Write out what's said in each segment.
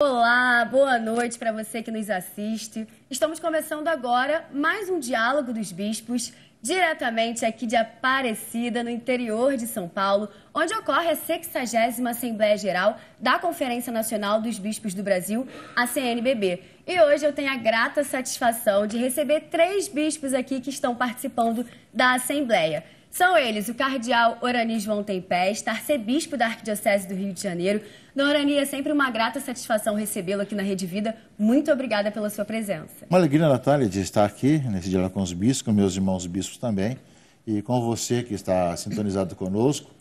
Olá, boa noite para você que nos assiste. Estamos começando agora mais um Diálogo dos Bispos, diretamente aqui de Aparecida, no interior de São Paulo, onde ocorre a 60 Assembleia Geral da Conferência Nacional dos Bispos do Brasil, a CNBB. E hoje eu tenho a grata satisfação de receber três bispos aqui que estão participando da Assembleia. São eles o Cardeal Oranis João Tempesta, arcebispo da Arquidiocese do Rio de Janeiro, Dorani, é sempre uma grata satisfação recebê-lo aqui na Rede Vida. Muito obrigada pela sua presença. Uma alegria, Natália, de estar aqui nesse diálogo com os bispos, com meus irmãos bispos também, e com você que está sintonizado conosco,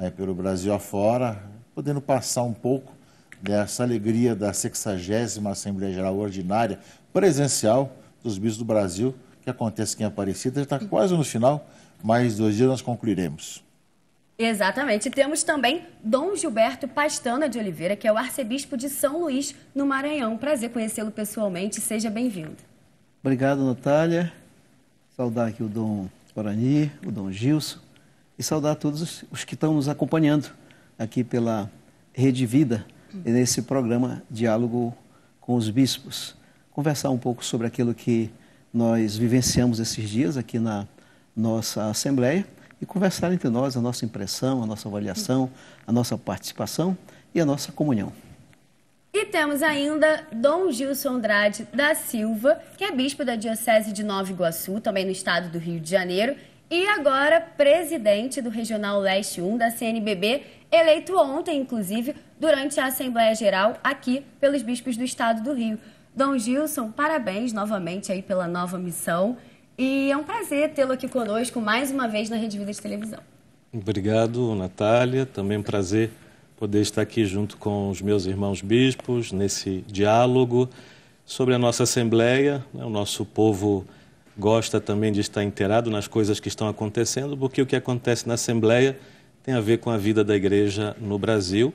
né, pelo Brasil afora, podendo passar um pouco dessa alegria da 60 Assembleia Geral Ordinária Presencial dos Bispos do Brasil, que acontece aqui em Aparecida, já está quase no final, mais dois dias nós concluiremos. Exatamente. Temos também Dom Gilberto Pastana de Oliveira, que é o arcebispo de São Luís, no Maranhão. Prazer conhecê-lo pessoalmente. Seja bem-vindo. Obrigado, Natália. Saudar aqui o Dom Guarani, o Dom Gilson. E saudar todos os que estão nos acompanhando aqui pela Rede Vida, nesse programa Diálogo com os Bispos. Conversar um pouco sobre aquilo que nós vivenciamos esses dias aqui na nossa Assembleia e conversar entre nós a nossa impressão, a nossa avaliação, a nossa participação e a nossa comunhão. E temos ainda Dom Gilson Andrade da Silva, que é bispo da Diocese de Nova Iguaçu, também no estado do Rio de Janeiro, e agora presidente do Regional Leste 1 da CNBB, eleito ontem, inclusive, durante a Assembleia Geral aqui pelos bispos do estado do Rio. Dom Gilson, parabéns novamente aí pela nova missão. E é um prazer tê-lo aqui conosco mais uma vez na Rede Vida de Televisão. Obrigado, Natália. Também um prazer poder estar aqui junto com os meus irmãos bispos nesse diálogo sobre a nossa Assembleia. Né? O nosso povo gosta também de estar inteirado nas coisas que estão acontecendo, porque o que acontece na Assembleia tem a ver com a vida da igreja no Brasil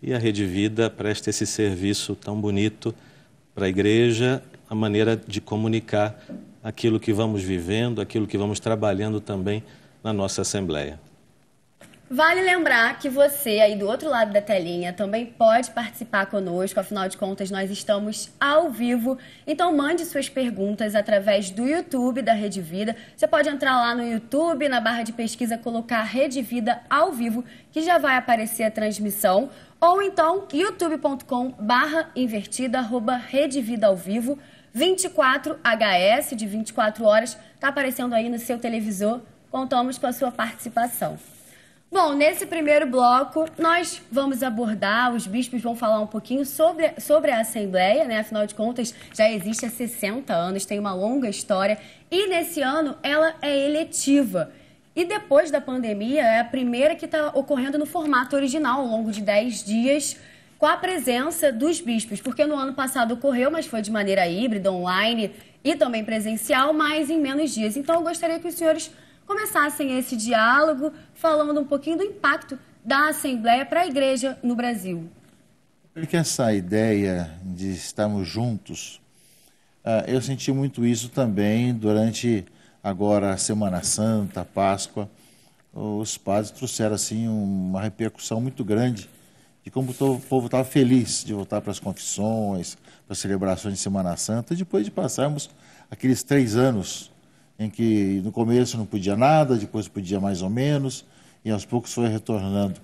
e a Rede Vida presta esse serviço tão bonito para a igreja, a maneira de comunicar aquilo que vamos vivendo, aquilo que vamos trabalhando também na nossa Assembleia. Vale lembrar que você aí do outro lado da telinha também pode participar conosco, afinal de contas nós estamos ao vivo. Então mande suas perguntas através do YouTube da Rede Vida. Você pode entrar lá no YouTube, na barra de pesquisa, colocar Rede Vida ao vivo, que já vai aparecer a transmissão, ou então youtube.com/barra invertida arroba Rede Vida ao vivo. 24HS de 24 horas está aparecendo aí no seu televisor. Contamos com a sua participação. Bom, nesse primeiro bloco, nós vamos abordar, os bispos vão falar um pouquinho sobre, sobre a Assembleia, né? Afinal de contas, já existe há 60 anos, tem uma longa história. E nesse ano, ela é eletiva. E depois da pandemia, é a primeira que está ocorrendo no formato original, ao longo de 10 dias com a presença dos bispos, porque no ano passado ocorreu, mas foi de maneira híbrida, online e também presencial, mas em menos dias. Então, eu gostaria que os senhores começassem esse diálogo falando um pouquinho do impacto da Assembleia para a Igreja no Brasil. que essa ideia de estarmos juntos, ah, eu senti muito isso também durante agora a Semana Santa, Páscoa. Os padres trouxeram assim uma repercussão muito grande de como o povo estava feliz de voltar para as confissões, para as celebrações de Semana Santa, depois de passarmos aqueles três anos em que no começo não podia nada, depois podia mais ou menos, e aos poucos foi retornando.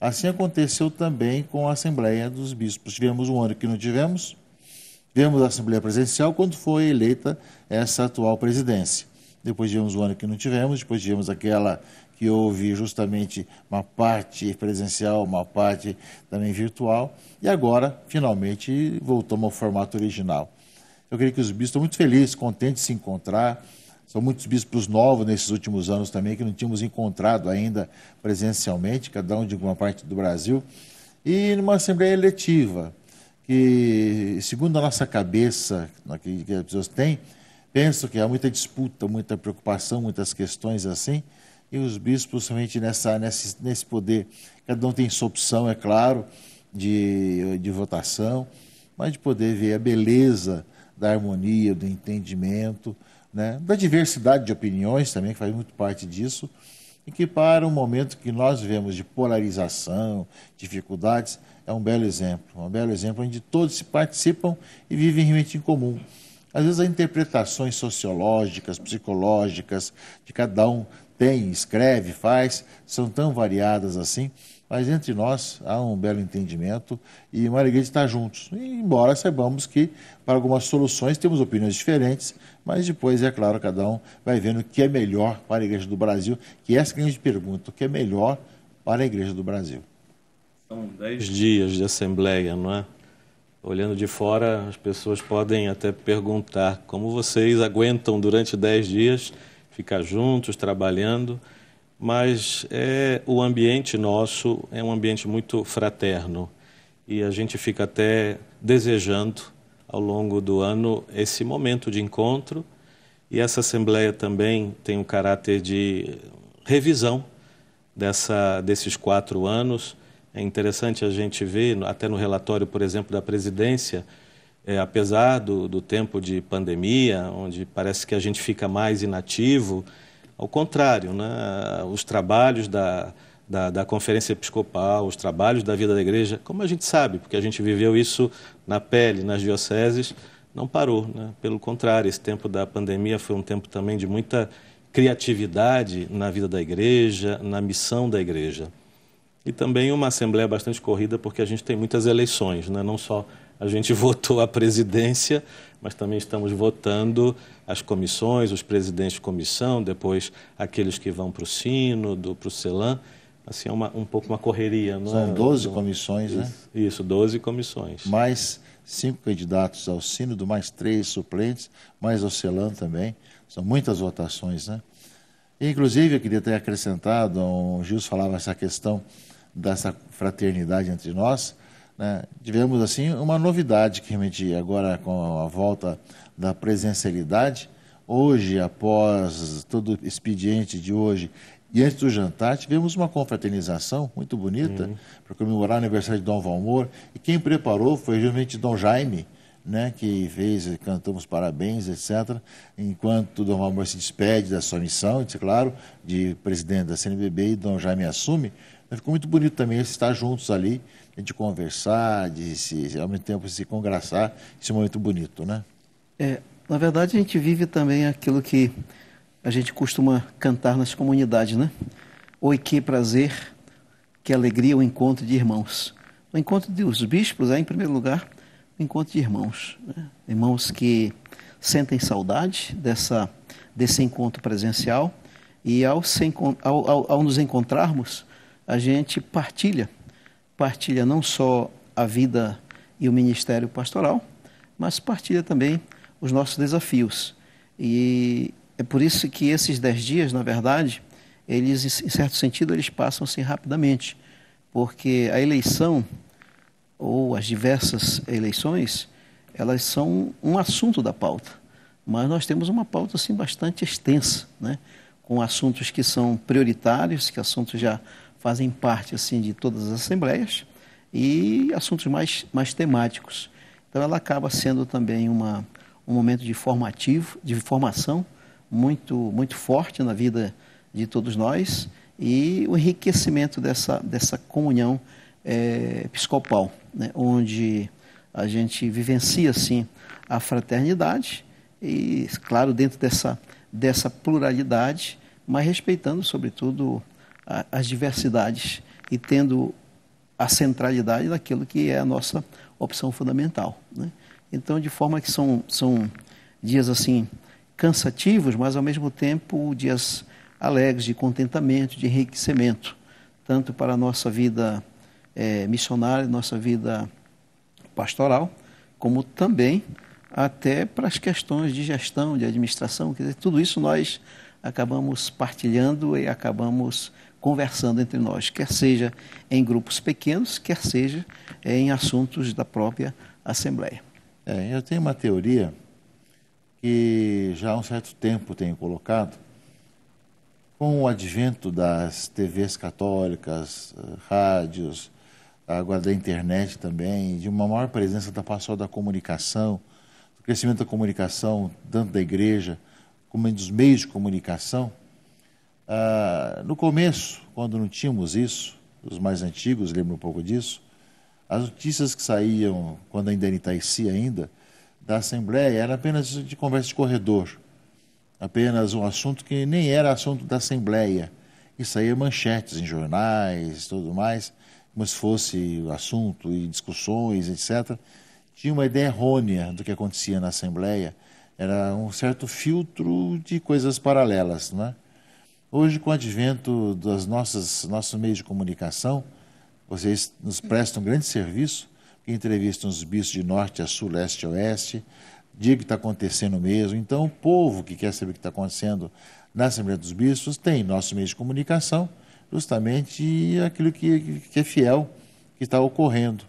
Assim aconteceu também com a Assembleia dos Bispos. Tivemos um ano que não tivemos, tivemos a Assembleia Presidencial quando foi eleita essa atual presidência. Depois tivemos um ano que não tivemos, depois tivemos aquela que houve justamente uma parte presencial, uma parte também virtual, e agora, finalmente, voltamos ao formato original. Eu creio que os bispos estão muito felizes, contentes de se encontrar. São muitos bispos novos nesses últimos anos também, que não tínhamos encontrado ainda presencialmente, cada um de alguma parte do Brasil. E numa assembleia eletiva, que, segundo a nossa cabeça, que as pessoas têm, penso que há muita disputa, muita preocupação, muitas questões assim e os bispos somente nessa, nesse, nesse poder. Cada um tem sua opção, é claro, de, de votação, mas de poder ver a beleza da harmonia, do entendimento, né? da diversidade de opiniões também, que faz muito parte disso, e que para um momento que nós vivemos de polarização, dificuldades, é um belo exemplo, é um belo exemplo onde todos se participam e vivem realmente em comum. Às vezes, as interpretações sociológicas, psicológicas de cada um tem, escreve, faz, são tão variadas assim, mas entre nós há um belo entendimento e uma alegria de estar tá juntos. embora saibamos que para algumas soluções temos opiniões diferentes, mas depois, é claro, cada um vai vendo o que é melhor para a Igreja do Brasil, que é essa que a gente pergunta, o que é melhor para a Igreja do Brasil. São dez dias de assembleia, não é? Olhando de fora, as pessoas podem até perguntar como vocês aguentam durante dez dias ficar juntos, trabalhando, mas é, o ambiente nosso é um ambiente muito fraterno e a gente fica até desejando ao longo do ano esse momento de encontro e essa assembleia também tem o um caráter de revisão dessa, desses quatro anos. É interessante a gente ver, até no relatório, por exemplo, da presidência, é, apesar do, do tempo de pandemia, onde parece que a gente fica mais inativo, ao contrário, né? os trabalhos da, da, da, Conferência Episcopal, os trabalhos da vida da igreja, como a gente sabe, porque a gente viveu isso na pele, nas dioceses, não parou. Né? Pelo contrário, esse tempo da pandemia foi um tempo também de muita criatividade na vida da igreja, na missão da igreja. E também uma assembleia bastante corrida, porque a gente tem muitas eleições, né? não só a gente votou a presidência, mas também estamos votando as comissões, os presidentes de comissão, depois aqueles que vão para o Sínodo, para o CELAM. Assim, é uma, um pouco uma correria. Não São é? 12 comissões, isso, né? Isso, 12 comissões. Mais cinco candidatos ao Sínodo, mais três suplentes, mais ao CELAM também. São muitas votações, né? Inclusive, eu queria ter acrescentado, o Gils falava essa questão dessa fraternidade entre nós, né, assim, uma novidade que realmente agora com a volta da presencialidade, hoje, após todo o expediente de hoje e antes do jantar, tivemos uma confraternização muito bonita uhum. para comemorar o aniversário de Dom Valmor. E quem preparou foi realmente Dom Jaime, né, que fez, cantamos parabéns, etc. Enquanto Dom Valmor se despede da sua missão, é claro, de presidente da CNBB e Dom Jaime assume. Ficou muito bonito também estar juntos ali de conversar, de se, ao mesmo tempo se congraçar. Esse momento bonito, né? É, na verdade, a gente vive também aquilo que a gente costuma cantar nas comunidades, né? Oi, que prazer, que alegria o encontro de irmãos. O encontro dos bispos é, em primeiro lugar, o encontro de irmãos. Né? Irmãos que sentem saudade dessa, desse encontro presencial e ao, se, ao, ao, ao nos encontrarmos, a gente partilha partilha não só a vida e o ministério pastoral, mas partilha também os nossos desafios. E é por isso que esses dez dias, na verdade, eles, em certo sentido, eles passam-se assim rapidamente, porque a eleição, ou as diversas eleições, elas são um assunto da pauta. Mas nós temos uma pauta, assim, bastante extensa, né? com assuntos que são prioritários, que assuntos já fazem parte assim de todas as assembleias e assuntos mais, mais temáticos. Então ela acaba sendo também uma, um momento de formativo, de formação muito, muito forte na vida de todos nós e o enriquecimento dessa, dessa comunhão é, episcopal, né? onde a gente vivencia assim a fraternidade e, claro, dentro dessa, dessa pluralidade, mas respeitando, sobretudo, as diversidades e tendo a centralidade daquilo que é a nossa opção fundamental. Né? Então, de forma que são, são dias assim cansativos, mas ao mesmo tempo dias alegres de contentamento, de enriquecimento, tanto para a nossa vida é, missionária, nossa vida pastoral, como também até para as questões de gestão, de administração, quer dizer, tudo isso nós acabamos partilhando e acabamos conversando entre nós, quer seja em grupos pequenos, quer seja em assuntos da própria Assembleia. É, eu tenho uma teoria que já há um certo tempo tenho colocado. Com o advento das TVs católicas, rádios, agora da internet também, de uma maior presença da pastoral da comunicação, do crescimento da comunicação, tanto da igreja como dos meios de comunicação, ah, no começo, quando não tínhamos isso, os mais antigos lembram um pouco disso, as notícias que saíam, quando ainda era Itaici ainda, da Assembleia, era apenas de conversa de corredor, apenas um assunto que nem era assunto da Assembleia, e saía manchetes em jornais tudo mais, como se fosse assunto e discussões, etc. Tinha uma ideia errônea do que acontecia na Assembleia, era um certo filtro de coisas paralelas, não é? Hoje, com o advento dos nossos, meios de comunicação, vocês nos prestam um grande serviço, entrevistam os bispos de norte a sul, leste a oeste, diga que está acontecendo mesmo. Então, o povo que quer saber o que está acontecendo na Assembleia dos Bispos tem nossos meios de comunicação, justamente aquilo que, que é fiel, que está ocorrendo.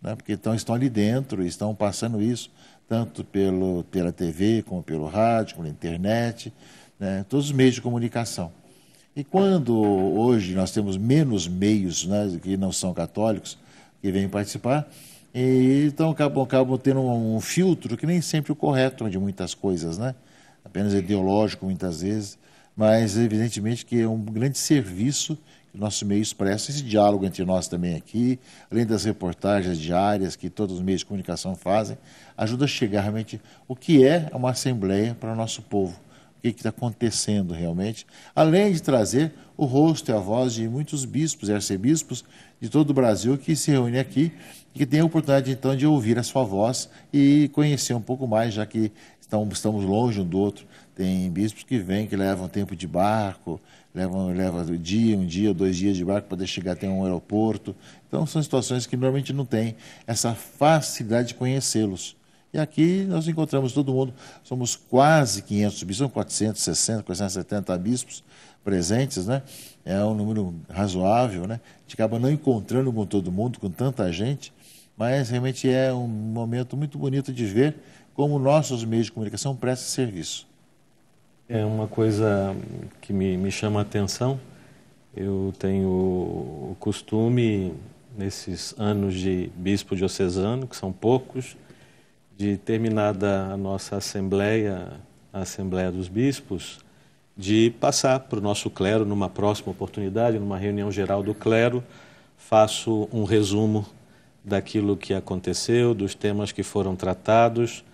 Né? Porque então, estão ali dentro, estão passando isso, tanto pelo, pela TV, como pelo rádio, como pela internet, né? todos os meios de comunicação. E quando hoje nós temos menos meios né, que não são católicos que vêm participar, e, então acabam, acabam tendo um, um, filtro que nem sempre é o correto de muitas coisas, né? apenas ideológico muitas vezes, mas evidentemente que é um grande serviço que o nosso meio expressa, esse diálogo entre nós também aqui, além das reportagens diárias que todos os meios de comunicação fazem, ajuda a chegar realmente o que é uma assembleia para o nosso povo o que está acontecendo realmente, além de trazer o rosto e a voz de muitos bispos e arcebispos de todo o Brasil que se reúnem aqui e que têm a oportunidade então de ouvir a sua voz e conhecer um pouco mais, já que estamos longe um do outro. Tem bispos que vêm, que levam tempo de barco, levam leva um dia, um dia, dois dias de barco para poder chegar até um aeroporto. Então são situações que normalmente não têm essa facilidade de conhecê-los. E aqui nós encontramos todo mundo, somos quase 500 bispos, são 460, 470 bispos presentes, né? É um número razoável, né? A gente acaba não encontrando com todo mundo, com tanta gente, mas realmente é um momento muito bonito de ver como nossos meios de comunicação prestam serviço. É uma coisa que me, me chama a atenção. Eu tenho o costume, nesses anos de bispo diocesano, que são poucos, de terminada a nossa assembleia, a Assembleia dos Bispos, de passar para o nosso clero numa próxima oportunidade, numa reunião geral do clero, faço um resumo daquilo que aconteceu, dos temas que foram tratados,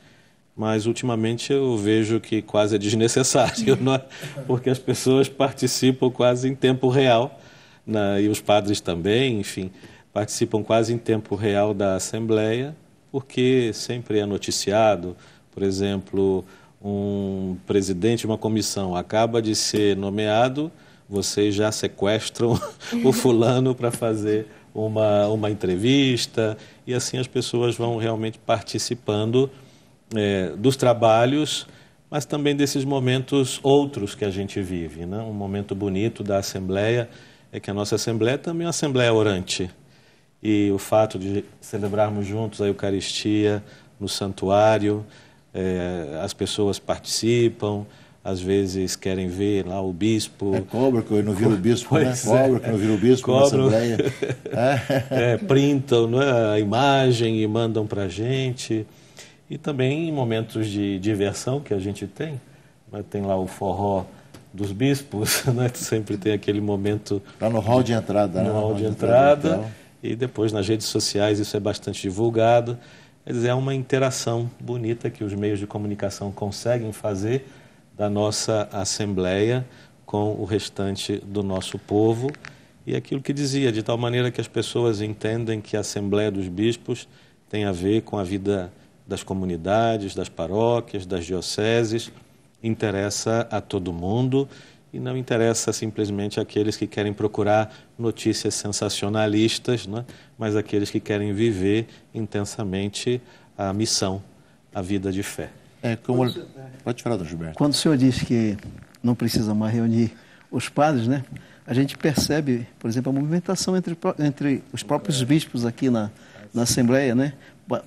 mas ultimamente eu vejo que quase é desnecessário, é? porque as pessoas participam quase em tempo real, né? e os padres também, enfim, participam quase em tempo real da Assembleia porque sempre é noticiado, por exemplo, um presidente de uma comissão acaba de ser nomeado, vocês já sequestram o fulano para fazer uma, uma entrevista, e assim as pessoas vão realmente participando é, dos trabalhos, mas também desses momentos outros que a gente vive. Né? Um momento bonito da Assembleia é que a nossa Assembleia é também é uma Assembleia orante e o fato de celebrarmos juntos a Eucaristia no santuário, é, as pessoas participam, às vezes querem ver lá o bispo. É, cobra que eu não vi o bispo, né? É. Cobra que eu não vi o bispo Cobram, na Assembleia. é, printam é, a imagem e mandam para a gente. E também em momentos de diversão que a gente tem, né, tem lá o forró dos bispos, né? sempre tem aquele momento... Está no hall de entrada. Né? No né? hall, hall de, entrada. entrada então. E depois nas redes sociais isso é bastante divulgado. Quer dizer, é uma interação bonita que os meios de comunicação conseguem fazer da nossa Assembleia com o restante do nosso povo. E aquilo que dizia, de tal maneira que as pessoas entendem que a Assembleia dos Bispos tem a ver com a vida das comunidades, das paróquias, das dioceses, interessa a todo mundo e não interessa simplesmente aqueles que querem procurar notícias sensacionalistas, né? mas aqueles que querem viver intensamente a missão, a vida de fé. É, como... Pode, falar, Dom Gilberto. Quando o senhor diz que não precisa mais reunir os padres, né? a gente percebe, por exemplo, a movimentação entre, entre os próprios bispos aqui na, na Assembleia, né?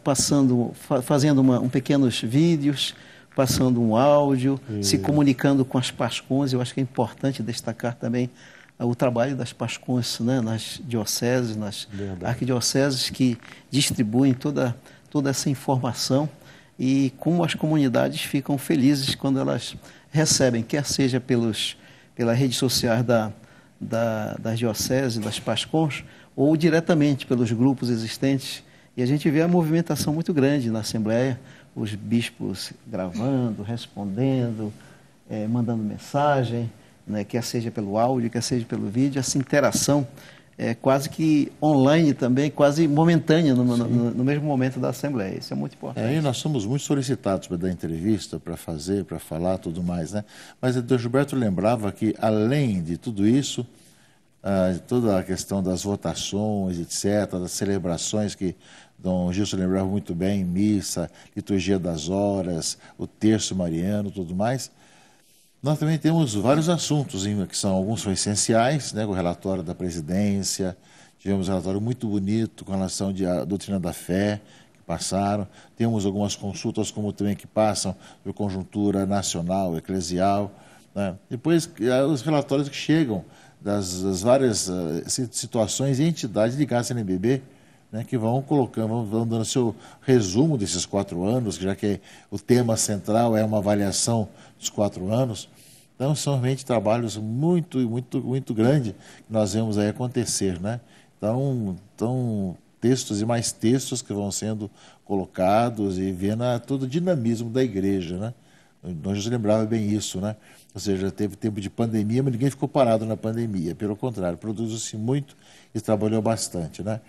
passando, fazendo uma, um pequenos vídeos, passando um áudio, se comunicando com as PASCONs. Eu acho que é importante destacar também ah, o trabalho das PASCONs né, nas dioceses, nas Verdade. arquidioceses que distribuem toda, toda essa informação e como as comunidades ficam felizes quando elas recebem, quer seja pelos, pela rede social da, da, das dioceses, das PASCONs, ou diretamente pelos grupos existentes. E a gente vê a movimentação muito grande na Assembleia os bispos gravando, respondendo, é, mandando mensagem, né, quer seja pelo áudio, quer seja pelo vídeo, essa interação é quase que online também, quase momentânea no, no, no, mesmo momento da Assembleia. Isso é muito importante. Aí é, nós somos muito solicitados para dar entrevista, para fazer, para falar, tudo mais, né? Mas o Gilberto lembrava que, além de tudo isso, ah, toda a questão das votações, etc., das celebrações que Dom Gilson lembrava muito bem, missa, liturgia das horas, o terço mariano, tudo mais. Nós também temos vários assuntos, que são alguns são essenciais, né, o relatório da presidência, tivemos um relatório muito bonito com relação à doutrina da fé, que passaram, temos algumas consultas como também que passam por conjuntura nacional, eclesial, né? depois eh, os relatórios que chegam das, das várias eh, situações e entidades ligadas à NBB, né, que vão colocando, vão dando seu resumo desses quatro anos, já que o tema central é uma avaliação dos quatro anos. Então, são realmente trabalhos muito, muito, muito grandes que nós vemos aí acontecer, né? Então, então, textos e mais textos que vão sendo colocados e vendo a, todo o dinamismo da igreja, né? Nós se lembrava bem isso, né? Ou seja, teve tempo de pandemia, mas ninguém ficou parado na pandemia. Pelo contrário, produziu-se muito e trabalhou bastante, né?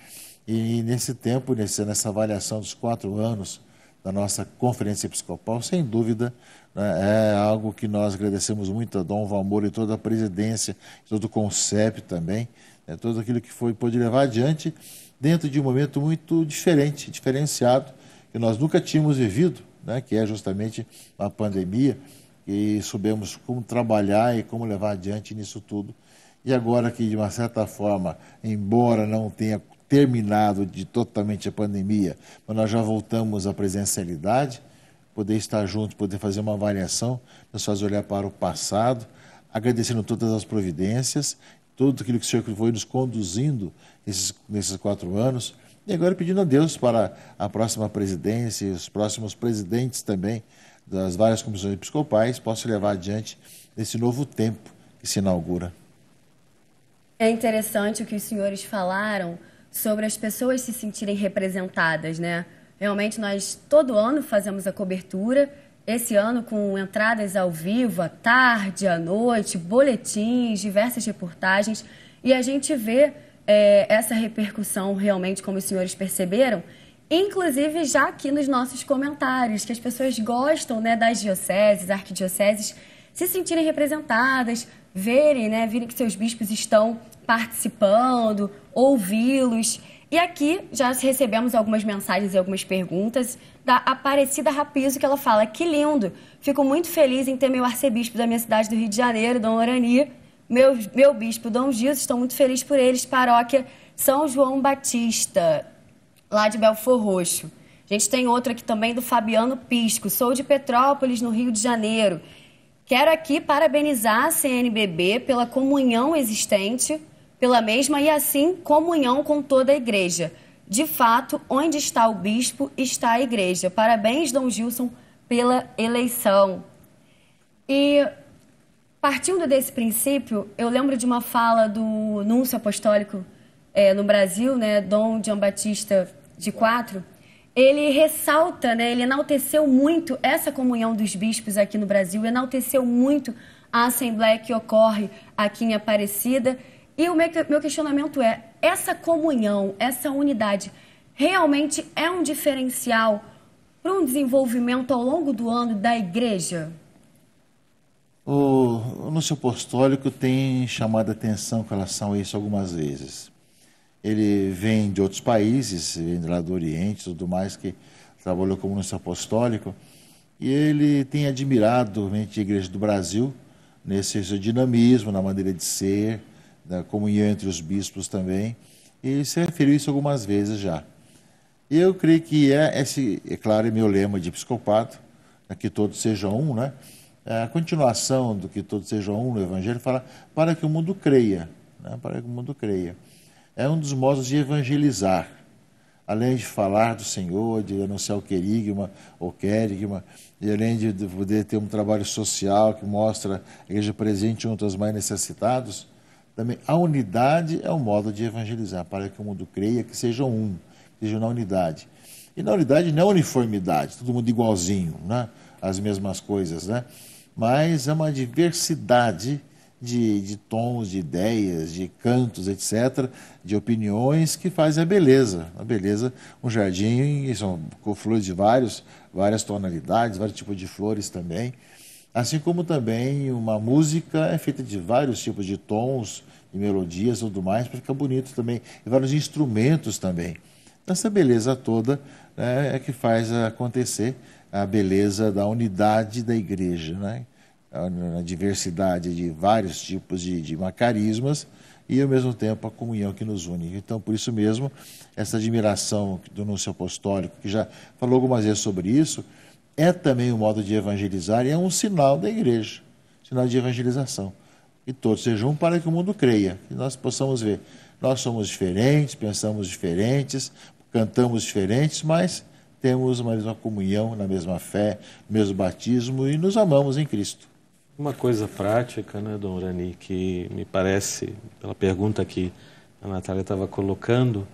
E nesse tempo, nessa avaliação dos quatro anos da nossa conferência episcopal, sem dúvida, né, é algo que nós agradecemos muito a Dom Valmor e toda a presidência, todo o CONCEP também, né, tudo aquilo que foi pôde levar adiante dentro de um momento muito diferente, diferenciado, que nós nunca tínhamos vivido, né, que é justamente a pandemia, e soubemos como trabalhar e como levar adiante nisso tudo. E agora que, de uma certa forma, embora não tenha terminado de totalmente a pandemia, mas nós já voltamos à presencialidade, poder estar junto, poder fazer uma avaliação, nos faz olhar para o passado, agradecendo todas as providências, tudo aquilo que o Senhor foi nos conduzindo nesses, nesses quatro anos, e agora pedindo a Deus para a próxima presidência e os próximos presidentes também das várias comissões episcopais possam levar adiante esse novo tempo que se inaugura. É interessante o que os senhores falaram sobre as pessoas se sentirem representadas, né? Realmente nós todo ano fazemos a cobertura, esse ano com entradas ao vivo, à tarde, à noite, boletins, diversas reportagens, e a gente vê é, essa repercussão realmente, como os senhores perceberam, inclusive já aqui nos nossos comentários, que as pessoas gostam né, das dioceses, arquidioceses, se sentirem representadas, verem, né, virem que seus bispos estão participando, ouvi-los. E aqui já recebemos algumas mensagens e algumas perguntas da Aparecida Rapizo, que ela fala: Que lindo! Fico muito feliz em ter meu arcebispo da minha cidade do Rio de Janeiro, Dom Orani, meu, meu bispo Dom Gilson, estou muito feliz por eles, paróquia São João Batista, lá de Belfor Roxo. A gente tem outro aqui também do Fabiano Pisco, sou de Petrópolis, no Rio de Janeiro. Quero aqui parabenizar a CNBB pela comunhão existente, pela mesma e assim comunhão com toda a igreja. De fato, onde está o bispo, está a igreja. Parabéns, Dom Gilson, pela eleição. E partindo desse princípio, eu lembro de uma fala do núncio apostólico é, no Brasil, né, Dom João Batista de Quatro, ele ressalta, né, ele enalteceu muito essa comunhão dos bispos aqui no Brasil, enalteceu muito a assembleia que ocorre aqui em Aparecida. E o meu questionamento é: essa comunhão, essa unidade, realmente é um diferencial para um desenvolvimento ao longo do ano da igreja? O, o anúncio apostólico tem chamado a atenção com relação a isso algumas vezes. Ele vem de outros países, vem lá do Oriente e tudo mais, que trabalhou como nuncio apostólico. E ele tem admirado realmente a Igreja do Brasil nesse seu dinamismo, na maneira de ser, na comunhão entre os bispos também. E se referiu isso algumas vezes já. E eu creio que é esse, é claro, é meu lema de episcopado, é que todos sejam um, né? É a continuação do que todos sejam um no Evangelho fala para que o mundo creia, né? para que o mundo creia é um dos modos de evangelizar. Além de falar do Senhor, de anunciar o querigma ou querigma, e além de poder ter um trabalho social que mostra a igreja presente junto aos mais necessitados, também a unidade é um modo de evangelizar, para que o mundo creia que seja um, que seja na unidade. E na unidade não é uniformidade, todo mundo igualzinho, né? as mesmas coisas, né? mas é uma diversidade de, de tons, de ideias, de cantos, etc., de opiniões que fazem a beleza. A beleza, um jardim, e com flores de vários, várias tonalidades, vários tipos de flores também. Assim como também uma música é feita de vários tipos de tons, de melodias e tudo mais, para ficar bonito também, e vários instrumentos também. essa beleza toda né, é que faz acontecer a beleza da unidade da igreja, né? na diversidade de vários tipos de, de macarismas e, ao mesmo tempo, a comunhão que nos une. Então, por isso mesmo, essa admiração do anúncio apostólico, que já falou algumas vezes sobre isso, é também um modo de evangelizar e é um sinal da igreja, sinal de evangelização. que todos sejam um para que o mundo creia, que nós possamos ver. Nós somos diferentes, pensamos diferentes, cantamos diferentes, mas temos uma mesma comunhão, na mesma fé, mesmo batismo e nos amamos em Cristo. Uma coisa prática, né, Rani, que me parece, pela pergunta que a Natália estava colocando,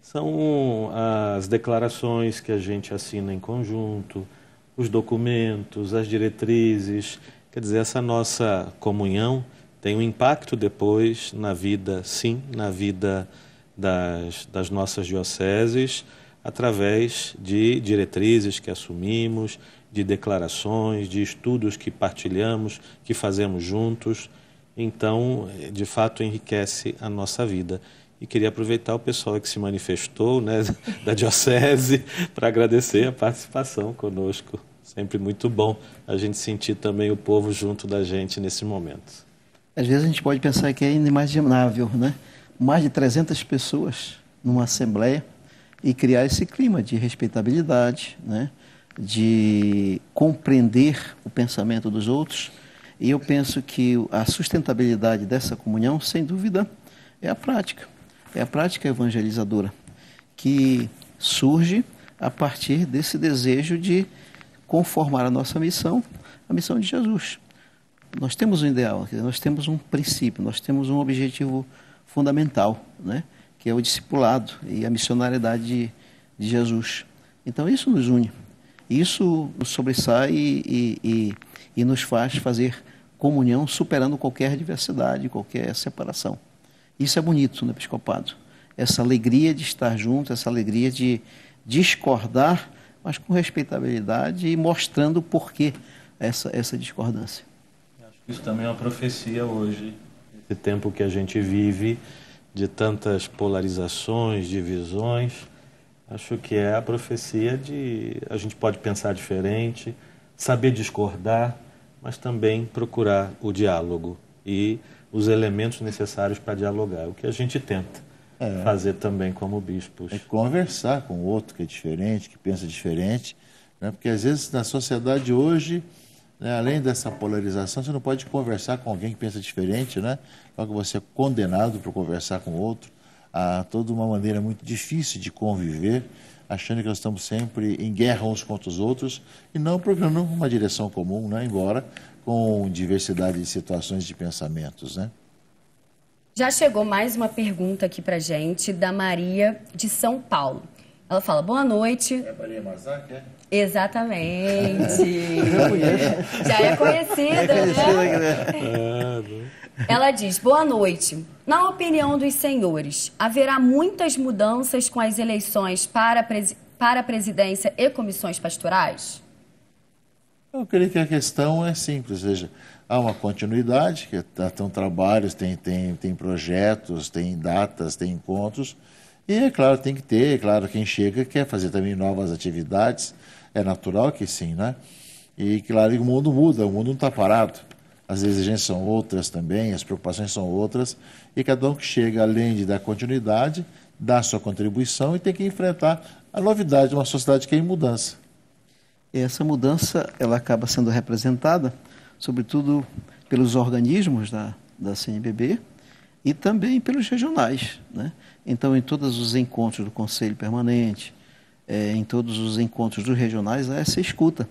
são as declarações que a gente assina em conjunto, os documentos, as diretrizes. Quer dizer, essa nossa comunhão tem um impacto depois na vida, sim, na vida das, das nossas dioceses, através de diretrizes que assumimos, de declarações, de estudos que partilhamos, que fazemos juntos. Então, de fato, enriquece a nossa vida. E queria aproveitar o pessoal que se manifestou, né, da Diocese, para agradecer a participação conosco. Sempre muito bom a gente sentir também o povo junto da gente nesse momento. Às vezes a gente pode pensar que é inimaginável, né? Mais de 300 pessoas numa assembleia e criar esse clima de respeitabilidade, né? de compreender o pensamento dos outros. E eu penso que a sustentabilidade dessa comunhão, sem dúvida, é a prática. É a prática evangelizadora, que surge a partir desse desejo de conformar a nossa missão, a missão de Jesus. Nós temos um ideal, nós temos um princípio, nós temos um objetivo fundamental, né? que é o discipulado e a missionariedade de, de Jesus. Então, isso nos une. Isso sobressai e, e, e nos faz fazer comunhão superando qualquer diversidade, qualquer separação. Isso é bonito no né, episcopado. Essa alegria de estar junto, essa alegria de discordar, mas com respeitabilidade e mostrando por que essa, essa discordância. Acho que isso também é uma profecia hoje, esse tempo que a gente vive de tantas polarizações, divisões Acho que é a profecia de a gente pode pensar diferente, saber discordar, mas também procurar o diálogo e os elementos necessários para dialogar, é o que a gente tenta é. fazer também como bispos. É conversar com o outro que é diferente, que pensa diferente, né? porque às vezes na sociedade hoje, né, além dessa polarização, você não pode conversar com alguém que pensa diferente, né? logo você é condenado para conversar com outro a toda uma maneira muito difícil de conviver, achando que nós estamos sempre em guerra uns contra os outros e não procurando uma direção comum, né? embora com diversidade de situações de pensamentos. Né? Já chegou mais uma pergunta aqui para gente da Maria de São Paulo. Ela fala, boa noite. É Maria Mazac, é? Exatamente. Já é conhecida, é conhecida né? né? É. É, né? Ela diz: boa noite. Na opinião dos senhores, haverá muitas mudanças com as eleições para, presi para a presidência e comissões pastorais? Eu creio que a questão é simples, veja, há uma continuidade, que estão tá, trabalhos, tem, tem, tem projetos, tem datas, tem encontros, e é claro, tem que ter, é claro, quem chega quer fazer também novas atividades, é natural que sim, né? E claro, o mundo muda, o mundo não está parado as exigências são outras também, as preocupações são outras, e cada um que chega, além de dar continuidade, dá sua contribuição e tem que enfrentar a novidade de uma sociedade que é em mudança. Essa mudança ela acaba sendo representada, sobretudo, pelos organismos da, da CNBB e também pelos regionais. Né? Então, em todos os encontros do Conselho Permanente, é, em todos os encontros dos regionais, há essa escuta.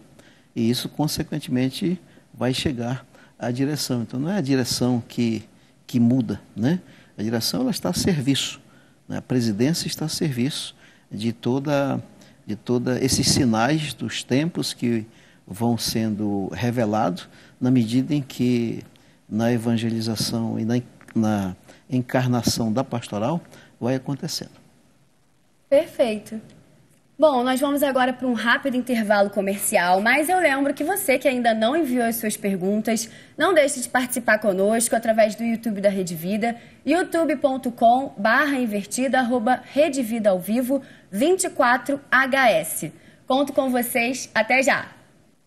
E isso, consequentemente, vai chegar a direção. Então não é a direção que, que muda, né? A direção ela está a serviço, né? a presidência está a serviço de toda de toda esses sinais dos tempos que vão sendo revelados na medida em que na evangelização e na, na encarnação da pastoral vai acontecendo. Perfeito. Bom, nós vamos agora para um rápido intervalo comercial, mas eu lembro que você que ainda não enviou as suas perguntas, não deixe de participar conosco através do YouTube da Rede Vida, youtube.com barra invertida, arroba Rede Vida ao vivo 24HS. Conto com vocês, até já!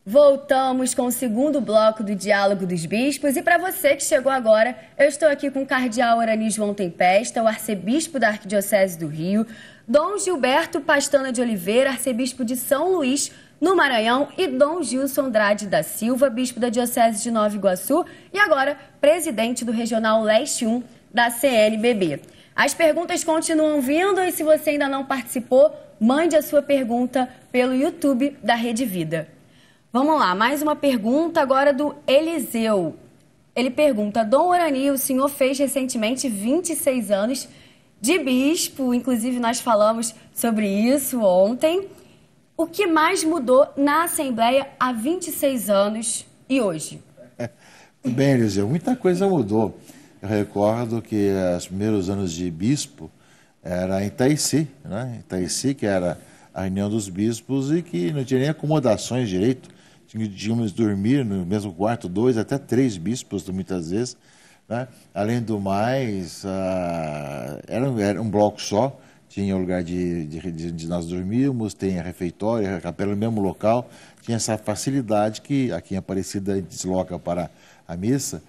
Voltamos com o segundo bloco do Diálogo dos Bispos e para você que chegou agora, eu estou aqui com o cardeal Oranis João Tempesta, o arcebispo da Arquidiocese do Rio, Dom Gilberto Pastana de Oliveira, arcebispo de São Luís, no Maranhão, e Dom Gilson Andrade da Silva, bispo da Diocese de Nova Iguaçu e agora presidente do Regional Leste 1 da CNBB. As perguntas continuam vindo e se você ainda não participou, mande a sua pergunta pelo YouTube da Rede Vida. Vamos lá, mais uma pergunta agora do Eliseu. Ele pergunta: Dom Orani, o senhor fez recentemente 26 anos de bispo, inclusive nós falamos sobre isso ontem. O que mais mudou na Assembleia há 26 anos e hoje? Bem, Eliseu, muita coisa mudou. Eu recordo que os primeiros anos de bispo era em Itaici, né? Itaici, que era a reunião dos bispos e que não tinha nem acomodações direito. Tínhamos de dormir no mesmo quarto, dois até três bispos, muitas vezes. Né? Além do mais, ah, era, um, era um bloco só, tinha o lugar de, de, de, de nós dormirmos, tem a refeitório, a capela no mesmo local, tinha essa facilidade que aqui em Aparecida desloca para a missa,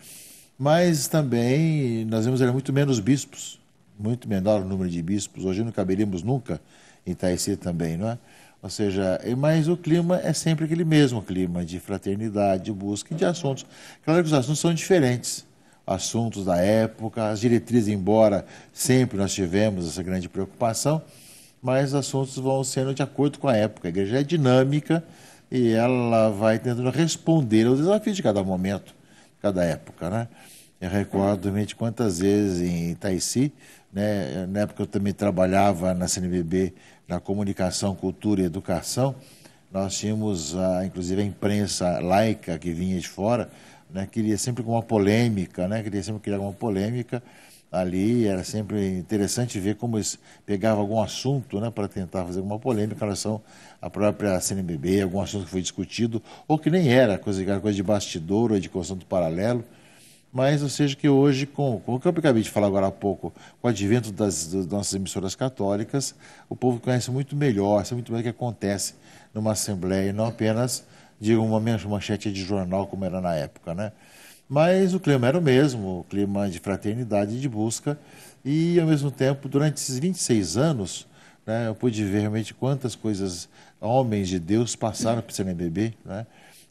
mas também nós vimos era muito menos bispos, muito menor o número de bispos, hoje não caberíamos nunca em Itaici também, não é? Ou seja, mas o clima é sempre aquele mesmo clima de fraternidade, de busca de assuntos. Claro que os assuntos são diferentes, assuntos da época, as diretrizes, embora sempre nós tivemos essa grande preocupação, mas assuntos vão sendo de acordo com a época. A igreja é dinâmica e ela vai tentando responder aos desafios de cada momento, de cada época, né? Eu recordo me quantas vezes em Itaici, né, na época eu também trabalhava na CNBB, na comunicação, cultura e educação, nós tínhamos, a, ah, inclusive, a imprensa laica que vinha de fora, né, queria sempre uma polêmica, né, queria sempre criar uma polêmica ali, era sempre interessante ver como eles pegavam algum assunto né, para tentar fazer alguma polêmica em relação à própria CNBB, algum assunto que foi discutido, ou que nem era, coisa, coisa de bastidor ou de constante paralelo. Mas, ou seja, que hoje, com, com o que eu acabei de falar agora há pouco, com o advento das, das nossas emissoras católicas, o povo conhece muito melhor, sabe muito bem o que acontece numa Assembleia, não apenas digo, uma manchete de jornal como era na época, né? Mas o clima era o mesmo, o clima de fraternidade, de busca, e ao mesmo tempo, durante esses 26 anos, né, eu pude ver realmente quantas coisas homens de Deus passaram para o CNBB, né?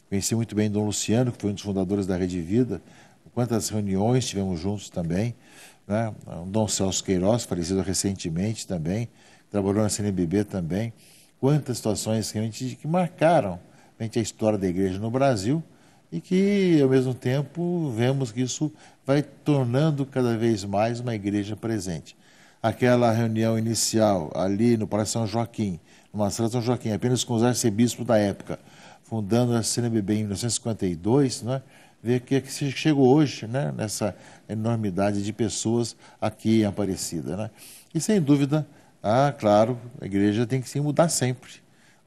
Conheci muito bem Dom Luciano, que foi um dos fundadores da Rede Vida, quantas reuniões tivemos juntos também, né? Dom Celso Queiroz, falecido recentemente também, trabalhou na CNBB também, quantas situações realmente que marcaram a história da igreja no Brasil e que, ao mesmo tempo, vemos que isso vai tornando cada vez mais uma igreja presente. Aquela reunião inicial ali no Palácio São Joaquim, no sala São Joaquim, apenas com os arcebispos da época, fundando a CNBB em 1952, né? ver que chegou hoje, né? nessa enormidade de pessoas aqui em Aparecida. Né? E, sem dúvida, ah, claro, a igreja tem que se mudar sempre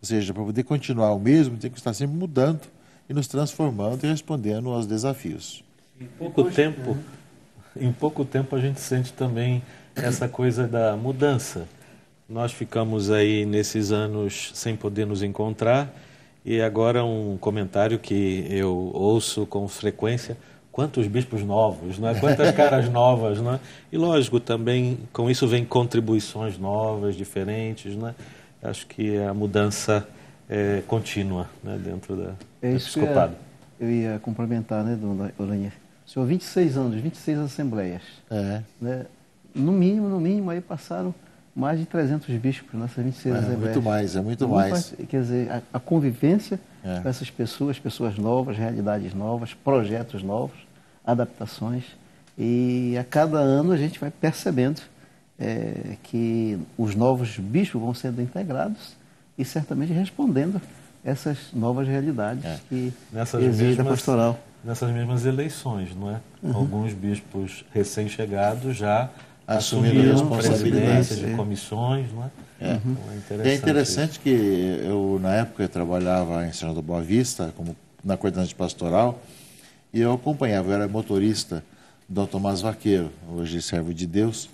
ou seja, para poder continuar o mesmo, tem que estar sempre mudando e nos transformando e respondendo aos desafios. Em pouco tempo, em pouco tempo a gente sente também essa coisa da mudança. Nós ficamos aí nesses anos sem poder nos encontrar e agora um comentário que eu ouço com frequência, quantos bispos novos, é? quantas caras novas, né? E lógico, também com isso vem contribuições novas, diferentes, é? acho que a mudança é contínua né, dentro da, é isso do episcopado. eu ia complementar, né, dona Olanier? O senhor, 26 anos, 26 assembleias. É. Né? No mínimo, no mínimo, aí passaram mais de 300 bispos nessas 26 é, assembleias. Muito mais, é muito então, mais. Quer dizer, a, a convivência é. com essas pessoas, pessoas novas, realidades novas, projetos novos, adaptações. E a cada ano a gente vai percebendo é, que os novos bispos vão sendo integrados e certamente respondendo essas novas realidades é. que nessas exige mesmas, pastoral. Nessas mesmas eleições, não é? Uhum. Alguns bispos recém-chegados já assumiram, responsabilidades de é. comissões, não é? É. Então, é, uhum. é interessante, é interessante que eu, na época, eu trabalhava em São do Boa Vista, como, na coordenação pastoral, e eu acompanhava, eu era motorista do Tomás Vaqueiro, hoje servo de Deus,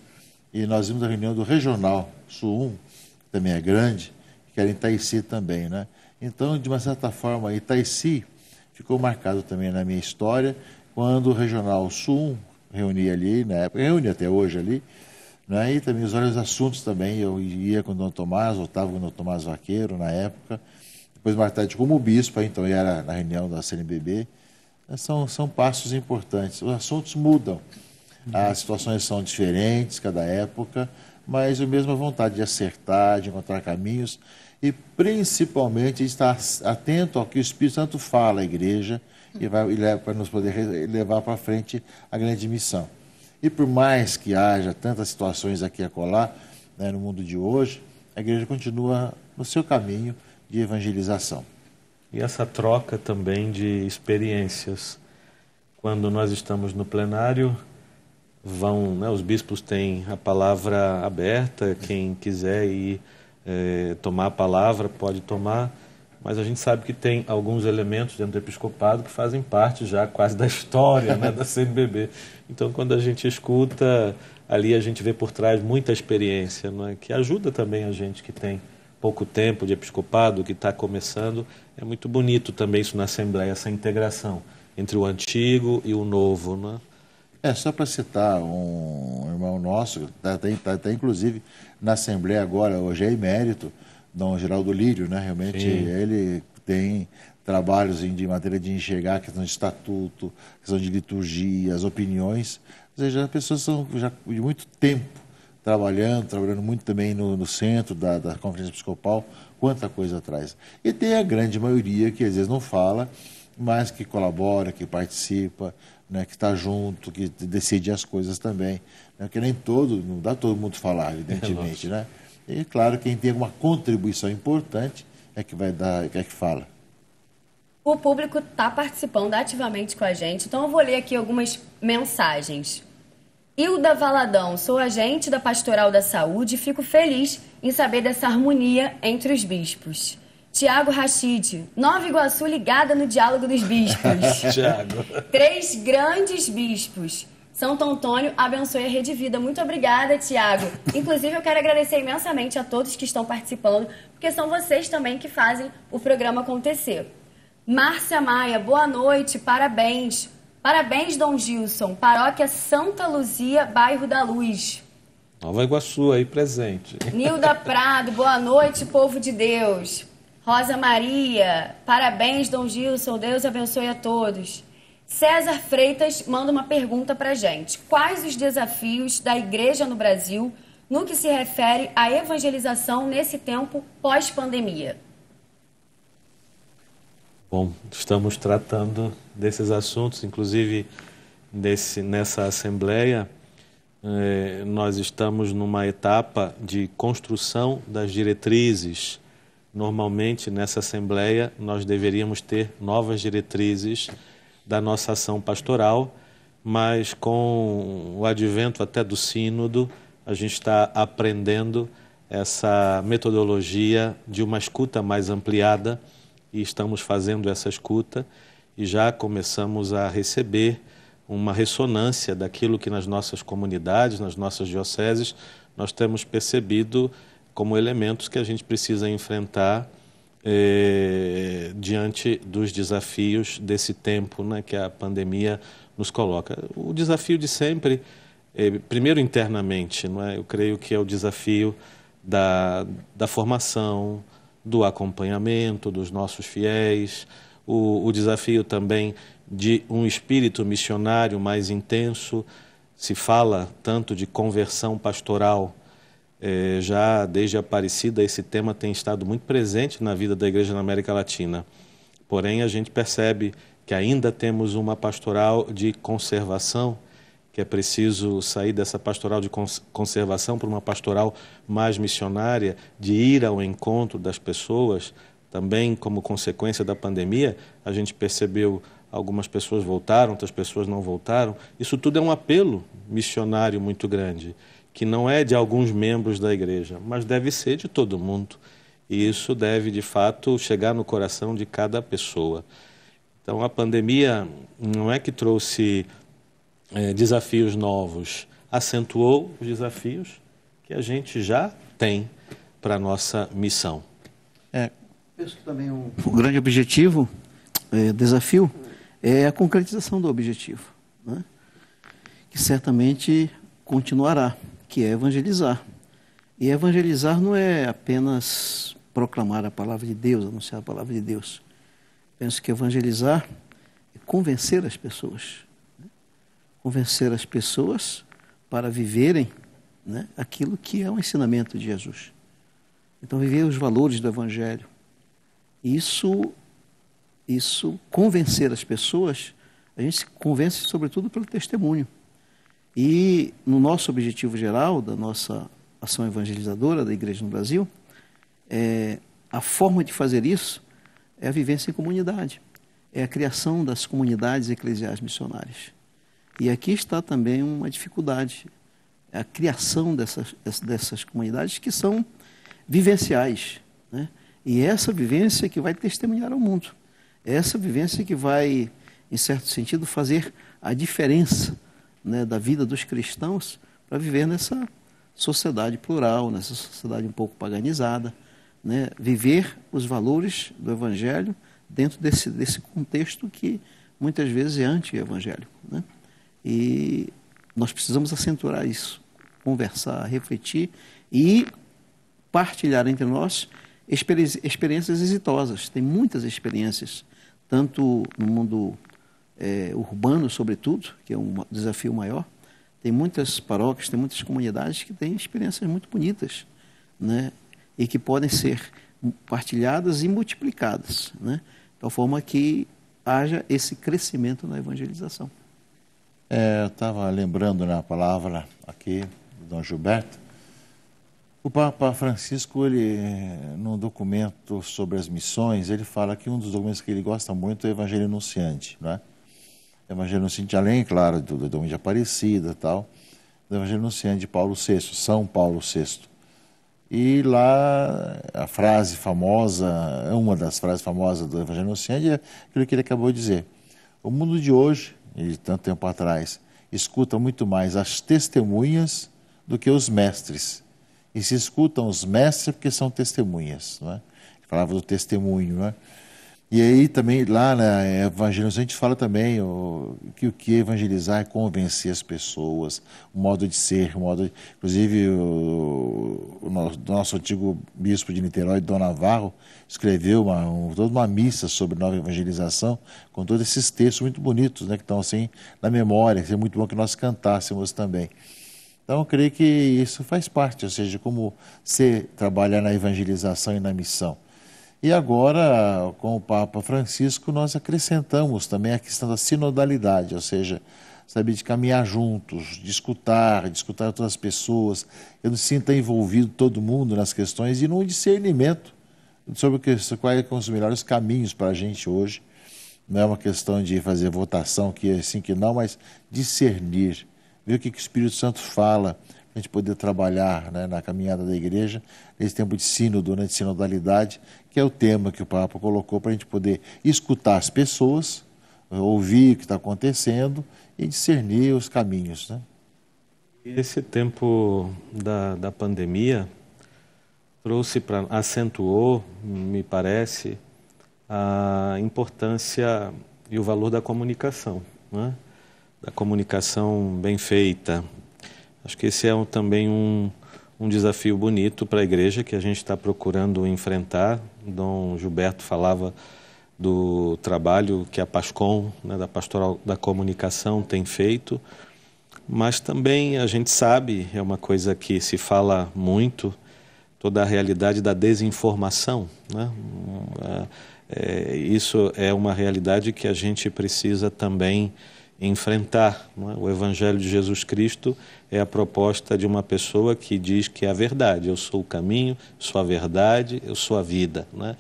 e nós vimos a reunião do Regional Sul 1, que também é grande, que era em Itaici também. Né? Então, de uma certa forma, Itaici ficou marcado também na minha história, quando o Regional Sul 1 reunia ali, na época, reúne até hoje ali, né? e também os vários assuntos também, eu ia com o Dom Tomás, Otávio com o Dom Tomás Vaqueiro, na época, depois mais tarde como bispo, então era na reunião da CNBB, são, são passos importantes, os assuntos mudam, as situações são diferentes, cada época, mas a mesma vontade de acertar, de encontrar caminhos e principalmente estar atento ao que o Espírito Santo fala à igreja e vai e leva, para nos poder levar para frente a grande missão. E por mais que haja tantas situações aqui e acolá, né, no mundo de hoje, a igreja continua no seu caminho de evangelização. E essa troca também de experiências. Quando nós estamos no plenário, vão, né, os bispos têm a palavra aberta, quem quiser ir é, tomar a palavra pode tomar, mas a gente sabe que tem alguns elementos dentro do episcopado que fazem parte já quase da história né, da CNBB. Então, quando a gente escuta, ali a gente vê por trás muita experiência, né, que ajuda também a gente que tem pouco tempo de episcopado, que está começando. É muito bonito também isso na Assembleia, essa integração entre o antigo e o novo. Né? É, só para citar um irmão nosso, está até, tá, tá, inclusive na Assembleia agora, hoje é emérito, Dom Geraldo Lírio, né? Realmente Sim. ele tem trabalhos em de matéria de enxergar questão de estatuto, questão de liturgia, as opiniões. Ou seja, as pessoas são já de muito tempo trabalhando, trabalhando muito também no, no centro da, da Conferência Episcopal, quanta coisa atrás. E tem a grande maioria que às vezes não fala, mas que colabora, que participa, né, que está junto, que decide as coisas também. Né, que nem todo, não dá todo mundo falar, é, evidentemente. É, né? E claro, quem tem uma contribuição importante é que vai dar, é que fala. O público está participando ativamente com a gente, então eu vou ler aqui algumas mensagens. Hilda Valadão, sou agente da Pastoral da Saúde e fico feliz em saber dessa harmonia entre os bispos. Tiago Rachid, Nova Iguaçu ligada no diálogo dos bispos. Tiago. Três grandes bispos. Santo Antônio abençoe a Rede Vida. Muito obrigada, Tiago. Inclusive, eu quero agradecer imensamente a todos que estão participando, porque são vocês também que fazem o programa acontecer. Márcia Maia, boa noite, parabéns. Parabéns, Dom Gilson. Paróquia Santa Luzia, bairro da Luz. Nova Iguaçu aí presente. Nilda Prado, boa noite, povo de Deus. Rosa Maria, parabéns, Dom Gilson, Deus abençoe a todos. César Freitas manda uma pergunta para gente. Quais os desafios da igreja no Brasil no que se refere à evangelização nesse tempo pós-pandemia? Bom, estamos tratando desses assuntos, inclusive desse, nessa Assembleia, eh, nós estamos numa etapa de construção das diretrizes normalmente nessa Assembleia nós deveríamos ter novas diretrizes da nossa ação pastoral, mas com o advento até do Sínodo, a gente está aprendendo essa metodologia de uma escuta mais ampliada e estamos fazendo essa escuta e já começamos a receber uma ressonância daquilo que nas nossas comunidades, nas nossas dioceses, nós temos percebido como elementos que a gente precisa enfrentar eh, diante dos desafios desse tempo né, que a pandemia nos coloca. O desafio de sempre, eh, primeiro internamente, não é? eu creio que é o desafio da, da formação, do acompanhamento dos nossos fiéis, o, o desafio também de um espírito missionário mais intenso. Se fala tanto de conversão pastoral é, já desde Aparecida, esse tema tem estado muito presente na vida da igreja na América Latina. Porém, a gente percebe que ainda temos uma pastoral de conservação, que é preciso sair dessa pastoral de cons conservação para uma pastoral mais missionária, de ir ao encontro das pessoas. Também, como consequência da pandemia, a gente percebeu algumas pessoas voltaram, outras pessoas não voltaram. Isso tudo é um apelo missionário muito grande que não é de alguns membros da igreja, mas deve ser de todo mundo. E isso deve, de fato, chegar no coração de cada pessoa. Então, a pandemia não é que trouxe é, desafios novos, acentuou os desafios que a gente já tem para a nossa missão. É, penso que também um... o grande objetivo, é, desafio, é a concretização do objetivo, né? que certamente continuará que é evangelizar. E evangelizar não é apenas proclamar a palavra de Deus, anunciar a palavra de Deus. Penso que evangelizar é convencer as pessoas. Né? Convencer as pessoas para viverem né, aquilo que é o ensinamento de Jesus. Então, viver os valores do Evangelho. Isso, isso convencer as pessoas, a gente se convence sobretudo pelo testemunho. E no nosso objetivo geral, da nossa ação evangelizadora da Igreja no Brasil, é, a forma de fazer isso é a vivência em comunidade, é a criação das comunidades eclesiais missionárias. E aqui está também uma dificuldade, a criação dessas, dessas comunidades que são vivenciais. Né? E é essa vivência que vai testemunhar ao mundo, é essa vivência que vai, em certo sentido, fazer a diferença né, da vida dos cristãos para viver nessa sociedade plural, nessa sociedade um pouco paganizada, né, viver os valores do Evangelho dentro desse, desse contexto que muitas vezes é anti-evangélico. Né? E nós precisamos acentuar isso, conversar, refletir e partilhar entre nós experiências exitosas. Tem muitas experiências, tanto no mundo é, urbano, sobretudo, que é um desafio maior. Tem muitas paróquias, tem muitas comunidades que têm experiências muito bonitas, né? E que podem ser partilhadas e multiplicadas, né? De tal forma que haja esse crescimento na evangelização. É, eu estava lembrando na palavra aqui do Dom Gilberto, o Papa Francisco, ele, num documento sobre as missões, ele fala que um dos documentos que ele gosta muito é o Evangelho Anunciante, não é? do Evangelho Anunciante, além, claro, do, do Dom de Aparecida tal, do Evangelho Anunciante de Paulo VI, São Paulo VI. E lá a frase famosa, uma das frases famosas do Evangelho Anunciante é aquilo que ele acabou de dizer. O mundo de hoje, e de tanto tempo atrás, escuta muito mais as testemunhas do que os mestres. E se escutam os mestres é porque são testemunhas. Não é? Ele falava do testemunho, não é? E aí também, lá na evangelização, a gente fala também o, que o que é evangelizar é convencer as pessoas, o modo de ser, o modo Inclusive, o, o nosso, nosso, antigo bispo de Niterói, Dom Navarro, escreveu uma, um, toda uma missa sobre nova evangelização, com todos esses textos muito bonitos, né, que estão assim na memória, que é muito bom que nós cantássemos também. Então, eu creio que isso faz parte, ou seja, como se trabalhar na evangelização e na missão. E agora, com o Papa Francisco, nós acrescentamos também a questão da sinodalidade, ou seja, saber de caminhar juntos, de escutar, de escutar todas as pessoas. Eu não sinto envolvido todo mundo nas questões e num discernimento sobre quais são os melhores caminhos para a gente hoje. Não é uma questão de fazer votação que assim que não, mas discernir, ver o que, o Espírito Santo fala, a gente poder trabalhar né, na caminhada da igreja, nesse tempo de sino, né, durante sinodalidade, que é o tema que o Papa colocou para a gente poder escutar as pessoas, ouvir o que está acontecendo e discernir os caminhos. Né? Esse tempo da, da pandemia trouxe para acentuou, me parece, a importância e o valor da comunicação, né? da comunicação bem feita. Acho que esse é um, também um, um desafio bonito para a igreja que a gente está procurando enfrentar. Dom Gilberto falava do trabalho que a Pascom, né, da Pastoral da Comunicação, tem feito, mas também a gente sabe, é uma coisa que se fala muito, toda a realidade da desinformação. Né? É, é isso é uma realidade que a gente precisa também enfrentar. É? O Evangelho de Jesus Cristo é a proposta de uma pessoa que diz que é a verdade. Eu sou o caminho, sou a verdade, eu sou a vida. É?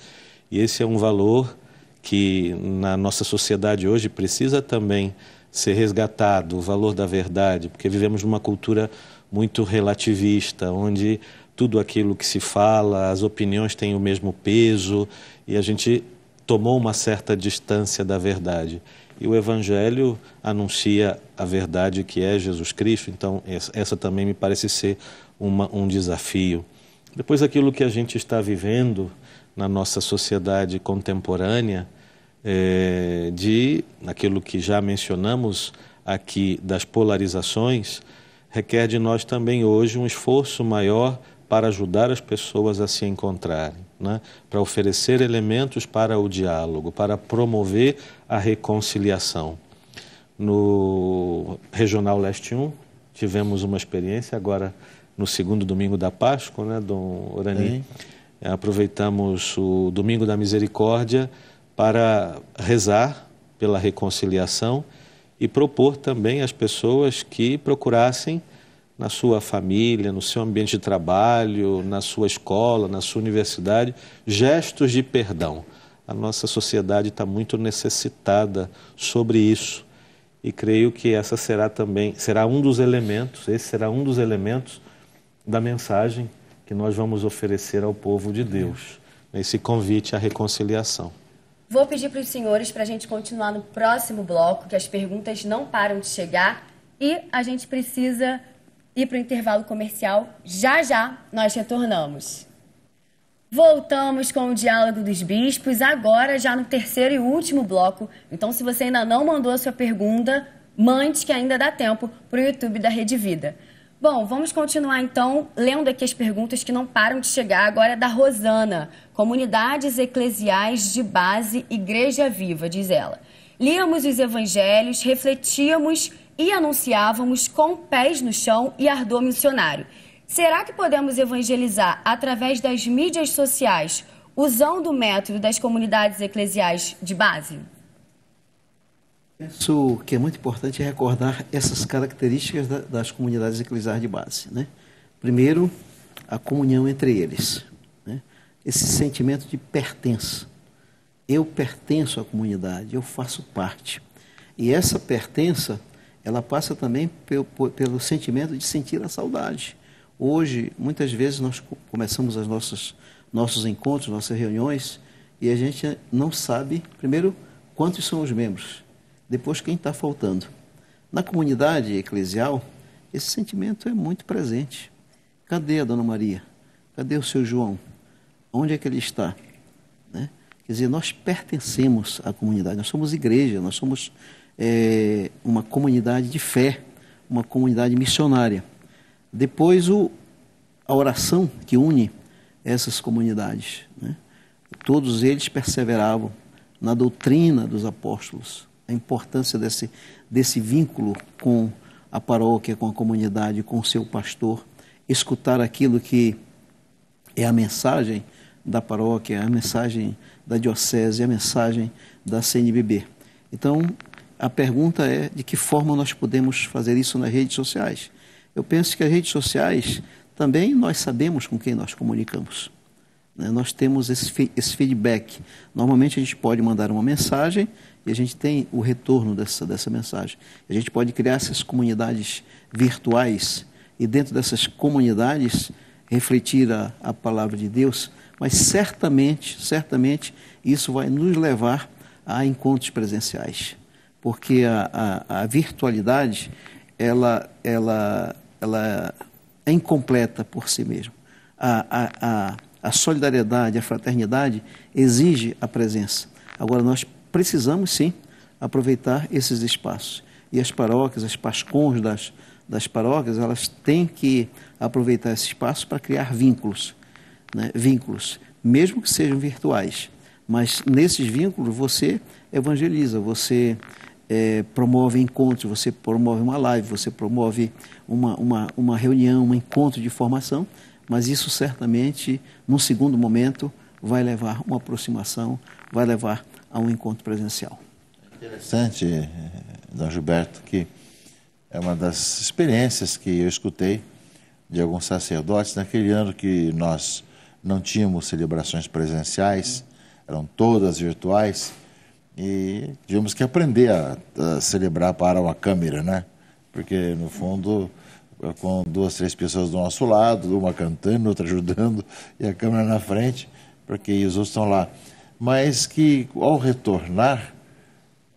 E esse é um valor que na nossa sociedade hoje precisa também ser resgatado o valor da verdade, porque vivemos numa cultura muito relativista, onde tudo aquilo que se fala, as opiniões têm o mesmo peso e a gente tomou uma certa distância da verdade e o Evangelho anuncia a verdade que é Jesus Cristo, então essa também me parece ser uma, um desafio. Depois, aquilo que a gente está vivendo na nossa sociedade contemporânea, é, de aquilo que já mencionamos aqui das polarizações, requer de nós também hoje um esforço maior para ajudar as pessoas a se encontrarem né, para oferecer elementos para o diálogo, para promover a reconciliação. No Regional Leste 1, tivemos uma experiência agora no segundo domingo da Páscoa, né, Dom Orani? Aproveitamos o Domingo da Misericórdia para rezar pela reconciliação e propor também às pessoas que procurassem na sua família, no seu ambiente de trabalho, na sua escola, na sua universidade, gestos de perdão. A nossa sociedade está muito necessitada sobre isso e creio que essa será também será um dos elementos, esse será um dos elementos da mensagem que nós vamos oferecer ao povo de Deus, nesse convite à reconciliação. Vou pedir para os senhores para a gente continuar no próximo bloco, que as perguntas não param de chegar e a gente precisa ir para o intervalo comercial. Já já nós retornamos. Voltamos com o Diálogo dos Bispos, agora já no terceiro e último bloco. Então, se você ainda não mandou a sua pergunta, mande que ainda dá tempo para o YouTube da Rede Vida. Bom, vamos continuar então lendo aqui as perguntas que não param de chegar. Agora é da Rosana. Comunidades eclesiais de base, Igreja Viva, diz ela. Líamos os evangelhos, refletíamos e anunciávamos com pés no chão e ardor missionário. Será que podemos evangelizar através das mídias sociais, usando o método das comunidades eclesiais de base? Penso que é muito importante é recordar essas características das comunidades eclesiais de base. Né? Primeiro, a comunhão entre eles, né? esse sentimento de pertença. Eu pertenço à comunidade, eu faço parte. E essa pertença ela passa também pelo, pelo sentimento de sentir a saudade. Hoje, muitas vezes, nós começamos os nossos, nossos encontros, nossas reuniões, e a gente não sabe, primeiro, quantos são os membros, depois, quem está faltando. Na comunidade eclesial, esse sentimento é muito presente. Cadê a Dona Maria? Cadê o seu João? Onde é que ele está? Né? Quer dizer, nós pertencemos à comunidade, nós somos igreja, nós somos é, uma comunidade de fé, uma comunidade missionária. Depois, o, a oração que une essas comunidades. Né? Todos eles perseveravam na doutrina dos apóstolos, a importância desse, desse vínculo com a paróquia, com a comunidade, com o seu pastor, escutar aquilo que é a mensagem da paróquia, a mensagem da diocese, a mensagem da CNBB. Então, a pergunta é de que forma nós podemos fazer isso nas redes sociais. Eu penso que as redes sociais também nós sabemos com quem nós comunicamos. Né? Nós temos esse, esse feedback. Normalmente a gente pode mandar uma mensagem e a gente tem o retorno dessa, dessa mensagem. A gente pode criar essas comunidades virtuais e dentro dessas comunidades refletir a, a palavra de Deus, mas certamente, certamente isso vai nos levar a encontros presenciais porque a, a, a virtualidade ela, ela, ela é incompleta por si mesma. A, a, a, solidariedade, a fraternidade exige a presença. Agora, nós precisamos sim aproveitar esses espaços. E as paróquias, as pascons das, das paróquias, elas têm que aproveitar esse espaço para criar vínculos. Né? Vínculos, mesmo que sejam virtuais. Mas nesses vínculos você evangeliza, você é, promove encontros, você promove uma live, você promove uma, uma, uma reunião, um encontro de formação, mas isso certamente, num segundo momento, vai levar uma aproximação, vai levar a um encontro presencial. Interessante, eh, D. Gilberto, que é uma das experiências que eu escutei de alguns sacerdotes naquele ano que nós não tínhamos celebrações presenciais, eram todas virtuais e tivemos que aprender a, a celebrar para uma câmera, né? Porque, no fundo, é com duas, três pessoas do nosso lado, uma cantando, outra ajudando, e a câmera na frente, porque os outros estão lá. Mas que, ao retornar,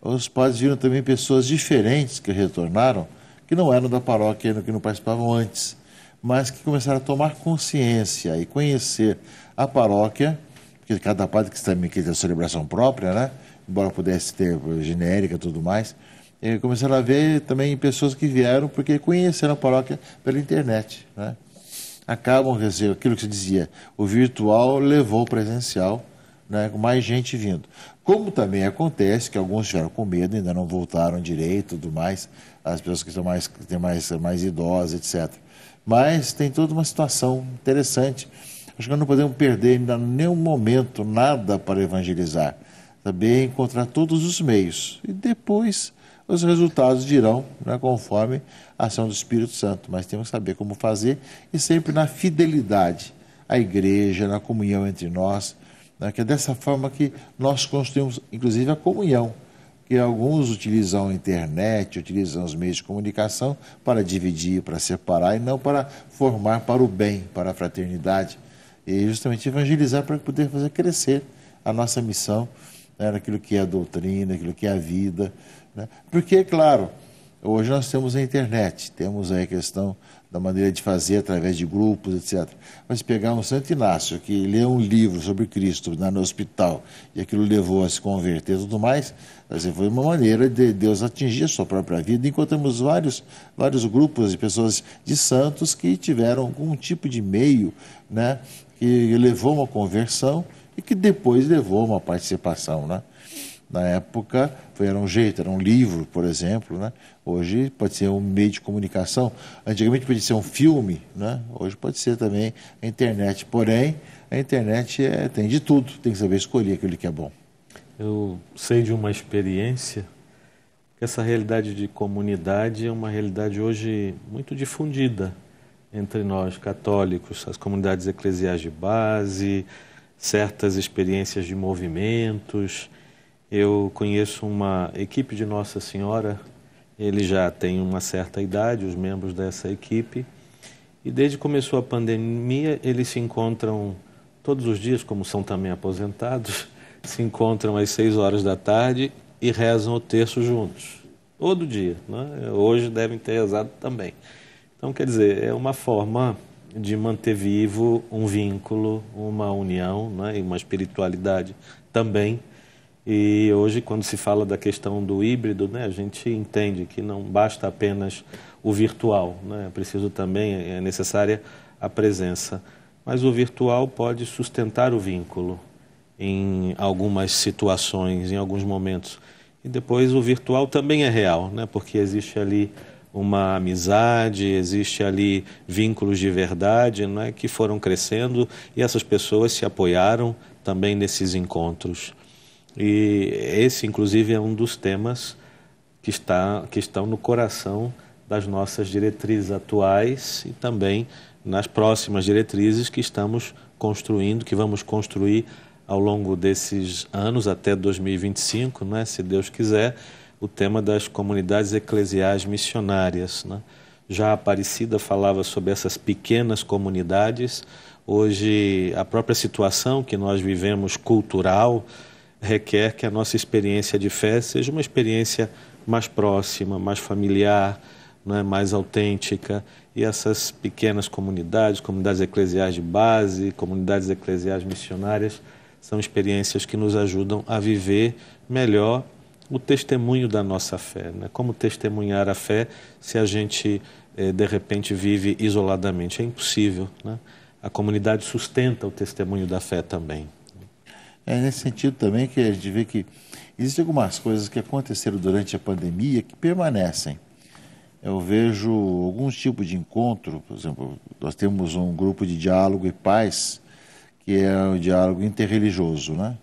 os padres viram também pessoas diferentes que retornaram, que não eram da paróquia, que não participavam antes, mas que começaram a tomar consciência e conhecer a paróquia, porque cada padre que está tem a celebração própria, né? embora pudesse ter genérica e tudo mais, e começaram a ver também pessoas que vieram porque conheceram a paróquia pela internet. Né? Acabam, dizer, aquilo que se dizia, o virtual levou o presencial, né, com mais gente vindo. Como também acontece que alguns vieram com medo, ainda não voltaram direito tudo mais, as pessoas que são mais, que têm mais, mais idosas, etc. Mas tem toda uma situação interessante. Acho que nós não podemos perder ainda nenhum momento nada para evangelizar também encontrar todos os meios. E depois os resultados dirão né, conforme a ação do Espírito Santo. Mas temos que saber como fazer e sempre na fidelidade à igreja, na comunhão entre nós, né, que é dessa forma que nós construímos, inclusive, a comunhão. Que alguns utilizam a internet, utilizam os meios de comunicação para dividir, para separar e não para formar para o bem, para a fraternidade. E justamente evangelizar para poder fazer crescer a nossa missão né, naquilo que é a doutrina, aquilo que é a vida. Né? Porque, claro, hoje nós temos a internet, temos aí a questão da maneira de fazer através de grupos, etc. Mas pegar um Santo Inácio que lê um livro sobre Cristo né, no hospital e aquilo levou a se converter e tudo mais, assim, foi uma maneira de Deus atingir a sua própria vida. Encontramos vários, vários grupos de pessoas de santos que tiveram algum tipo de meio né, que levou a uma conversão e que depois levou uma participação, né? Na época era um jeito, era um livro, por exemplo, né? Hoje pode ser um meio de comunicação. Antigamente podia ser um filme, né? Hoje pode ser também a internet. Porém, a internet é, tem de tudo. Tem que saber escolher aquilo que é bom. Eu sei de uma experiência que essa realidade de comunidade é uma realidade hoje muito difundida entre nós católicos, as comunidades eclesiais de base certas experiências de movimentos. Eu conheço uma equipe de Nossa Senhora, ele já tem uma certa idade, os membros dessa equipe, e desde que começou a pandemia, eles se encontram todos os dias, como são também aposentados, se encontram às seis horas da tarde e rezam o terço juntos. Todo dia. Né? Hoje devem ter rezado também. Então, quer dizer, é uma forma de manter vivo um vínculo, uma união né, e uma espiritualidade também. E hoje, quando se fala da questão do híbrido, né, a gente entende que não basta apenas o virtual, né, é preciso também, é necessária a presença. Mas o virtual pode sustentar o vínculo em algumas situações, em alguns momentos. E depois o virtual também é real, né, porque existe ali uma amizade, existe ali vínculos de verdade, não é que foram crescendo e essas pessoas se apoiaram também nesses encontros. E esse inclusive é um dos temas que está que estão no coração das nossas diretrizes atuais e também nas próximas diretrizes que estamos construindo, que vamos construir ao longo desses anos até 2025, né, se Deus quiser o tema das comunidades eclesiais missionárias. Né? Já a Aparecida falava sobre essas pequenas comunidades. Hoje, a própria situação que nós vivemos cultural requer que a nossa experiência de fé seja uma experiência mais próxima, mais familiar, né? mais autêntica. E essas pequenas comunidades, comunidades eclesiais de base, comunidades eclesiais missionárias, são experiências que nos ajudam a viver melhor o testemunho da nossa fé. Né? Como testemunhar a fé se a gente, eh, de repente, vive isoladamente? É impossível. Né? A comunidade sustenta o testemunho da fé também. É nesse sentido também que a gente vê que existem algumas coisas que aconteceram durante a pandemia que permanecem. Eu vejo alguns tipos de encontro, por exemplo, nós temos um grupo de diálogo e paz, que é o um diálogo interreligioso, né?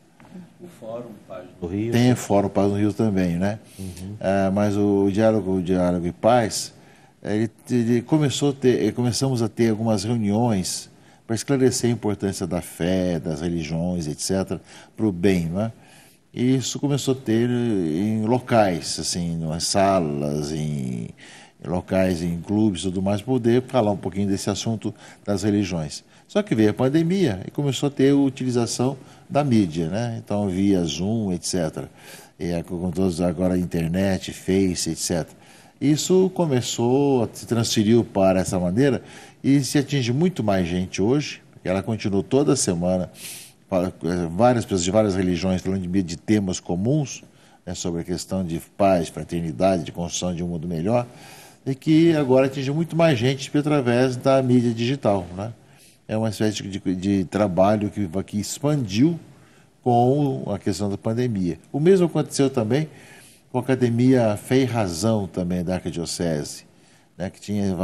O Fórum Paz do Rio. Tem o Fórum Paz do Rio também, né? Uhum. É, mas o diálogo, o diálogo e paz, ele, ele começou a ter, eh, começamos a ter algumas reuniões para esclarecer a importância da fé, das religiões, etc., para o bem, né? E isso começou a ter eh, em locais, assim, em salas, em locais, em clubes e tudo mais, para poder falar um pouquinho desse assunto das religiões. Só que veio a pandemia e começou a ter utilização da mídia, né? Então via Zoom, etc. É, com todos agora internet, Face, etc. Isso começou, se transferiu para essa maneira e se atinge muito mais gente hoje. Ela continua toda semana, é, várias pessoas de várias religiões falando de temas comuns, né, sobre a questão de paz, fraternidade, de construção de um mundo melhor, e que agora atinge muito mais gente através da mídia digital. Né? é uma espécie de, de trabalho que, que expandiu com a questão da pandemia. O mesmo aconteceu também com a Academia Fei e Razão também da Arquidiocese, né, que tinha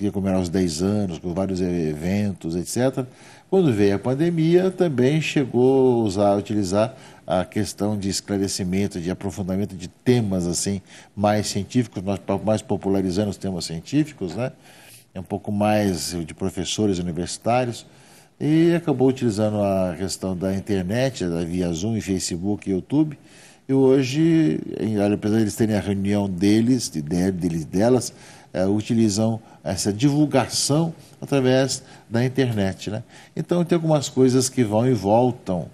ia comemorar os 10 anos, com vários eventos, etc. Quando veio a pandemia, também chegou a usar, a utilizar a questão de esclarecimento, de aprofundamento de temas assim mais científicos, mais popularizando os temas científicos, né? é um pouco mais eh, de professores universitários, e acabou utilizando a questão da internet, da via Zoom, Facebook e YouTube. E hoje, apesar de eles terem a reunião deles, de deles delas, é, utilizam essa divulgação através da internet. Né? Então, tem algumas coisas que vão e voltam,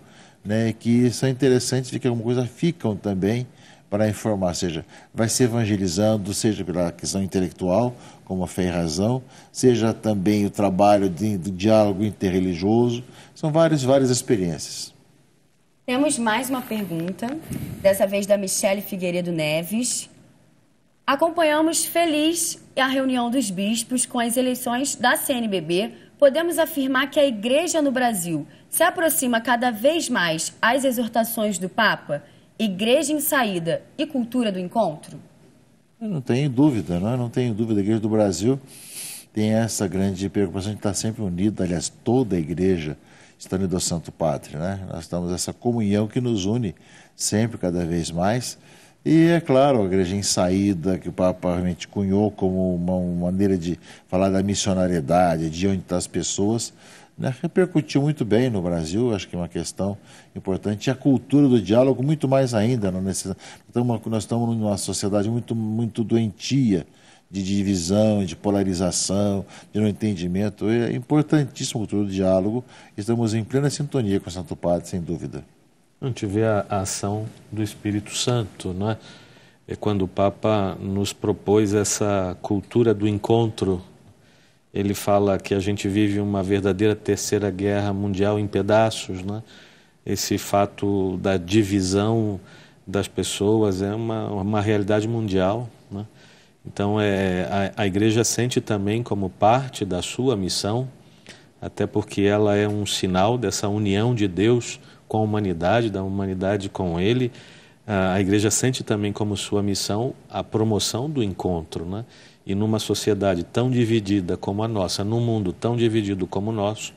né, que são interessantes de que alguma coisa ficam também para informar, seja, vai se evangelizando, seja pela questão intelectual, como a fé e razão, seja também o trabalho de, diálogo interreligioso. São várias, várias experiências. Temos mais uma pergunta, dessa vez da Michele Figueiredo Neves. Acompanhamos feliz a reunião dos bispos com as eleições da CNBB. Podemos afirmar que a igreja no Brasil se aproxima cada vez mais às exortações do Papa? Igreja em saída e cultura do encontro? Eu não tenho dúvida, não, é? não tenho dúvida. A Igreja do Brasil tem essa grande preocupação de estar sempre unida, aliás, toda a Igreja está unida ao Santo Padre. Né? Nós estamos essa comunhão que nos une sempre, cada vez mais. E é claro, a igreja em saída, que o Papa realmente cunhou como uma, maneira de falar da missionariedade, de onde estão as pessoas, né, repercutiu muito bem no Brasil, acho que é uma questão importante. E a cultura do diálogo, muito mais ainda. Nós estamos numa sociedade muito, muito doentia de divisão, de polarização, de não entendimento. É importantíssimo a cultura do diálogo. Estamos em plena sintonia com o Santo Padre, sem dúvida. A gente vê a, ação do Espírito Santo, não é? É quando o Papa nos propôs essa cultura do encontro ele fala que a gente vive uma verdadeira terceira guerra mundial em pedaços, né? Esse fato da divisão das pessoas é uma, uma realidade mundial, né? Então é, a, a igreja sente também como parte da sua missão, até porque ela é um sinal dessa união de Deus com a humanidade, da humanidade com Ele. A igreja sente também como sua missão a promoção do encontro, né? E numa sociedade tão dividida como a nossa, num mundo tão dividido como o nosso,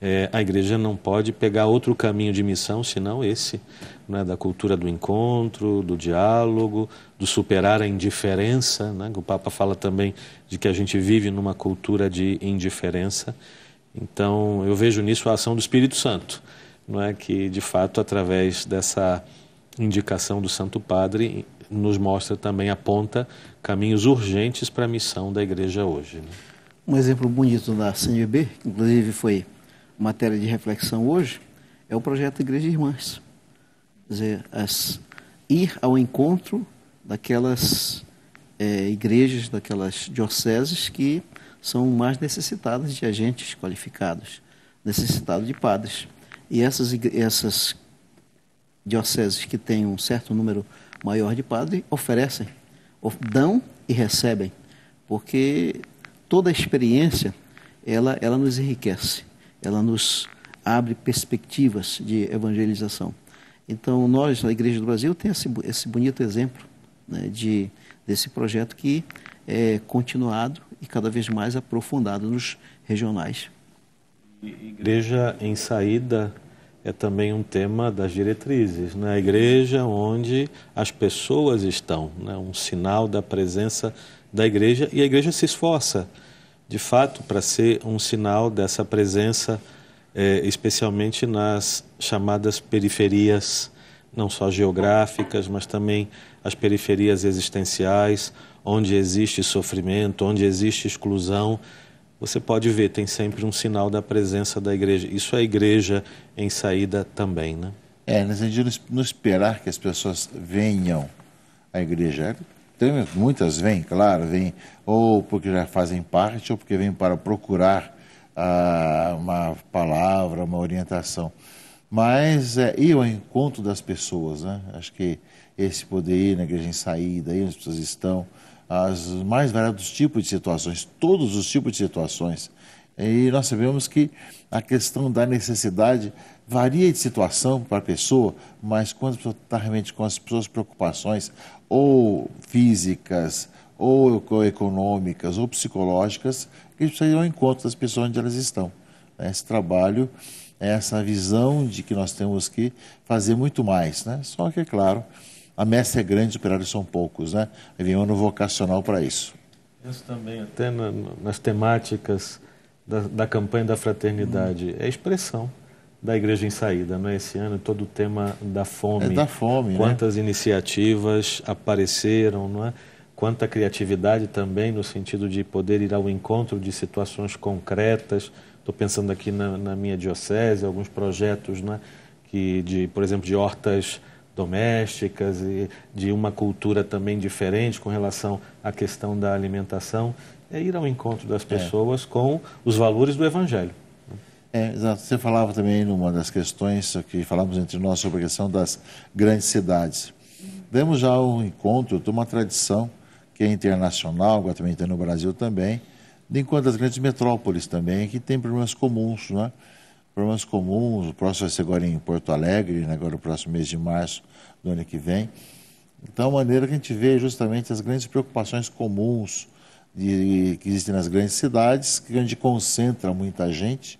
é, a igreja não pode pegar outro caminho de missão senão esse, né, da cultura do encontro, do diálogo, do superar a indiferença. Né, o Papa fala também de que a gente vive numa cultura de indiferença. Então, eu vejo nisso a ação do Espírito Santo, não é que de fato através dessa indicação do Santo Padre nos mostra também aponta caminhos urgentes para a missão da igreja hoje. Né? Um exemplo bonito da CNBB, que inclusive foi matéria de reflexão hoje, é o projeto Igreja Irmãs. Quer dizer, as, ir ao encontro daquelas é, igrejas, daquelas dioceses que são mais necessitadas de agentes qualificados, necessitados de padres. E essas, essas dioceses que têm um certo número maior de padres oferecem dão e recebem, porque toda experiência ela, ela nos enriquece, ela nos abre perspectivas de evangelização. Então, nós, na Igreja do Brasil, temos esse, esse bonito exemplo né, de, desse projeto que é continuado e cada vez mais aprofundado nos regionais. Igreja em saída é também um tema das diretrizes, né? a igreja onde as pessoas estão, né? um sinal da presença da igreja, e a igreja se esforça, de fato, para ser um sinal dessa presença, é, especialmente nas chamadas periferias, não só geográficas, mas também as periferias existenciais, onde existe sofrimento, onde existe exclusão, você pode ver, tem sempre um sinal da presença da igreja. Isso é igreja em saída também, né? É, nesse sentido, não esperar que as pessoas venham à igreja. É, tem, muitas vêm, claro, vêm ou porque já fazem parte, ou porque vêm para procurar ah, uma palavra, uma orientação. Mas é, ir ao encontro das pessoas, né? Acho que esse poder ir na igreja em saída, aí onde as pessoas estão, as mais variados tipos de situações, todos os tipos de situações. E nós sabemos que a questão da necessidade varia de situação para pessoa, mas quando a pessoa está realmente com as suas preocupações ou físicas, ou econômicas, ou psicológicas, que precisa ir ao encontro das pessoas onde elas estão. Esse trabalho, essa visão de que nós temos que fazer muito mais. Né? Só que, é claro, a messe é grande, os operários são poucos, né? Aí vem um ano vocacional para isso. Isso também, até na, nas temáticas da, da, campanha da fraternidade, é expressão da Igreja em Saída, não é? Esse ano, todo o tema da fome. É da fome, né? Quantas né? iniciativas apareceram, não é? Quanta criatividade também no sentido de poder ir ao encontro de situações concretas. Estou pensando aqui na, na, minha diocese, alguns projetos, não é? Que de, por exemplo, de hortas domésticas e de uma cultura também diferente com relação à questão da alimentação, é ir ao encontro das é. pessoas é. com os valores do Evangelho. É, exato. Você falava também numa das questões que falamos entre nós sobre a questão das grandes cidades. Demos já um encontro de uma tradição que é internacional, agora também tem no Brasil também, de encontro as grandes metrópoles também, que tem problemas comuns, não é? Problemas comuns, o próximo vai ser agora em Porto Alegre, né, agora o próximo mês de março do ano que vem. Então, a maneira que a gente vê justamente as grandes preocupações comuns de, que existem nas grandes cidades, que onde concentra muita gente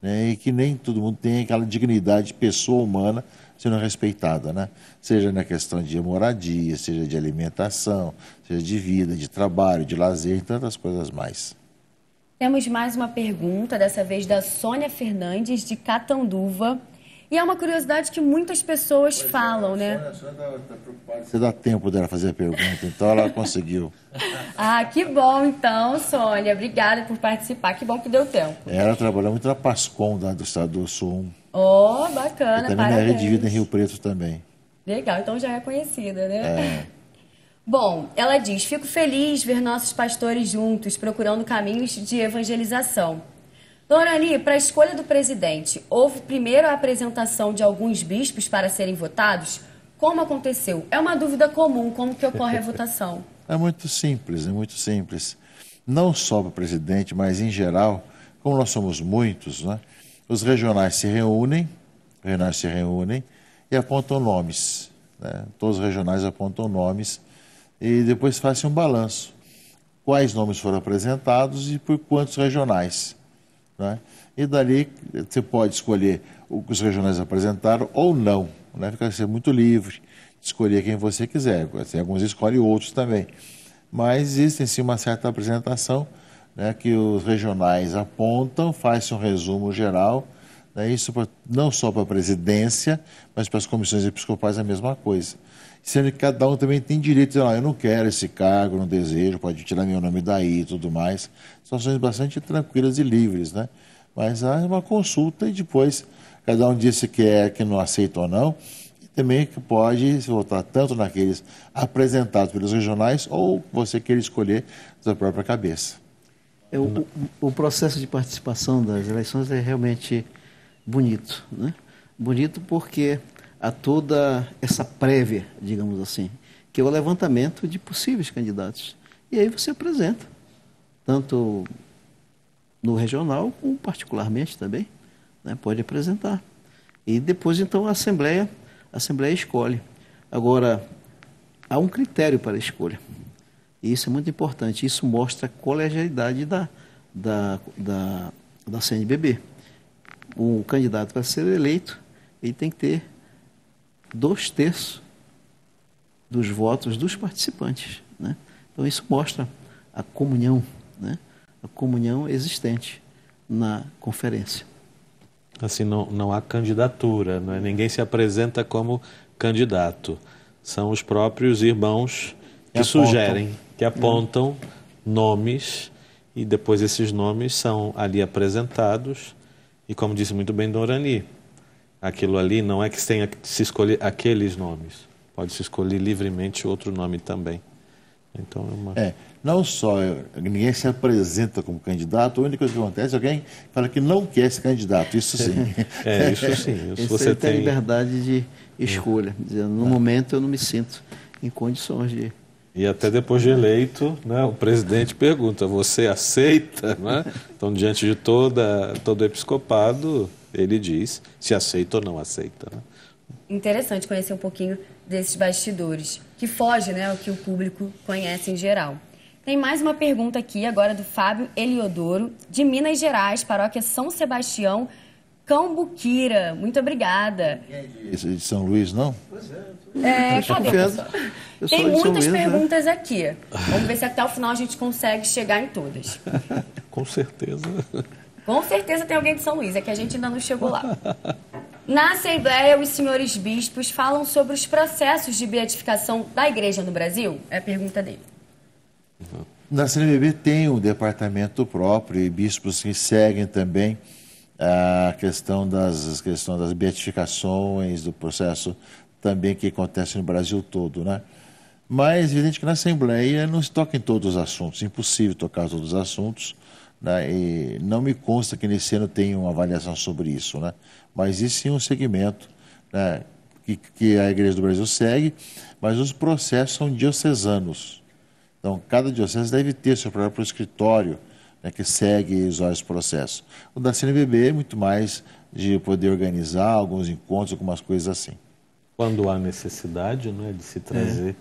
né, e que nem todo mundo tem aquela dignidade de pessoa humana sendo respeitada, né? seja na questão de moradia, seja de alimentação, seja de vida, de trabalho, de lazer e tantas coisas mais. Temos mais uma pergunta, dessa vez da Sônia Fernandes, de Catanduva. E é uma curiosidade que muitas pessoas pois é, falam, é, a né? Sônia, a Sônia está tá preocupada Você dá tempo dela fazer a pergunta, então ela conseguiu. ah, que bom então, Sônia. Obrigada por participar, que bom que deu tempo. Ela trabalhou muito na Pascom, da, do estado do Sul. Oh, bacana, E também parabéns. na área de vida em Rio Preto também. Legal, então já é conhecida, né? É. Bom, ela diz: Fico feliz ver nossos pastores juntos procurando caminhos de evangelização. Dona para a escolha do presidente, houve primeiro a apresentação de alguns bispos para serem votados? Como aconteceu? É uma dúvida comum, como que ocorre a votação? É muito simples, é muito simples. Não só para o presidente, mas em geral, como nós somos muitos, né? os regionais se reúnem, regionais se reúnem e apontam nomes. Né? Todos os regionais apontam nomes e depois faça um balanço. Quais nomes foram apresentados e por quantos regionais. Né? E dali você pode escolher o que os regionais apresentaram ou não. Né? Fica ser assim, muito livre de escolher quem você quiser. Assim, alguns escolhem outros também. Mas existe sim uma certa apresentação né, que os regionais apontam, faz-se um resumo geral. Né, isso pra, não só para a presidência, mas para as comissões episcopais é a mesma coisa sendo que cada um também tem direito de dizer, ah, eu não quero esse cargo, não desejo, pode tirar meu nome daí e tudo mais. São Situações bastante tranquilas e livres, né? Mas há uma consulta e depois cada um diz se quer, que não aceita ou não. E também que pode se votar tanto naqueles apresentados pelos regionais ou você queira escolher da própria cabeça. É, o, o processo de participação das eleições é realmente bonito, né? Bonito porque a toda essa prévia, digamos assim, que é o levantamento de possíveis candidatos. E aí você apresenta, tanto no regional como particularmente também, né? pode apresentar. E depois, então, a Assembleia, a Assembleia escolhe. Agora, há um critério para a escolha. E isso é muito importante. Isso mostra a colegialidade da, da, da, da CNBB. O candidato para ser eleito, ele tem que ter dois terços dos votos dos participantes. Né? Então, isso mostra a comunhão, né? a comunhão existente na conferência. Assim, não, não há candidatura, não é? ninguém se apresenta como candidato. São os próprios irmãos que, que sugerem, que uhum. apontam nomes e depois esses nomes são ali apresentados e, como disse muito bem Dorani, aquilo ali, não é que tenha que se escolher aqueles nomes. Pode se escolher livremente outro nome também. Então é uma. É, não só ninguém se apresenta como candidato, a única coisa que acontece é alguém fala que não quer ser candidato, isso sim. é, isso sim. Isso você tem, liberdade de escolha, é. dizendo, no é. momento eu não me sinto em condições de. E até depois de eleito, né, o presidente pergunta: você aceita? Né? Então, diante de toda, todo o episcopado, ele diz se aceita ou não aceita. Né? Interessante conhecer um pouquinho desses bastidores, que foge né, ao que o público conhece em geral. Tem mais uma pergunta aqui agora do Fábio Eliodoro, de Minas Gerais, paróquia São Sebastião, Cambuquira. Muito obrigada. Esse de São Luís, não? Pois é. É, cadê? Tem muitas Luís, né? perguntas né? aqui. Vamos ver se até o final a gente consegue chegar em todas. Com certeza. Com certeza tem alguém de São Luís, é que a gente ainda não chegou lá. Na Assembleia, os senhores bispos falam sobre os processos de beatificação da igreja no Brasil? É a pergunta dele. Na CNBB tem um departamento próprio e bispos que seguem também a questão das, a questão das beatificações, do processo também que acontece no Brasil todo, né? Mas, evidente que na Assembleia não se toca em todos os assuntos, é impossível tocar todos os assuntos. Né? E não me consta que nesse ano tenha uma avaliação sobre isso, né? mas isso sim é um segmento né? que, que a Igreja do Brasil segue, mas os processos são diocesanos. Então, cada diocese deve ter seu próprio escritório né, que segue os esse processos. O da CNBB é muito mais de poder organizar alguns encontros, algumas coisas assim. Quando há necessidade né, de se trazer é.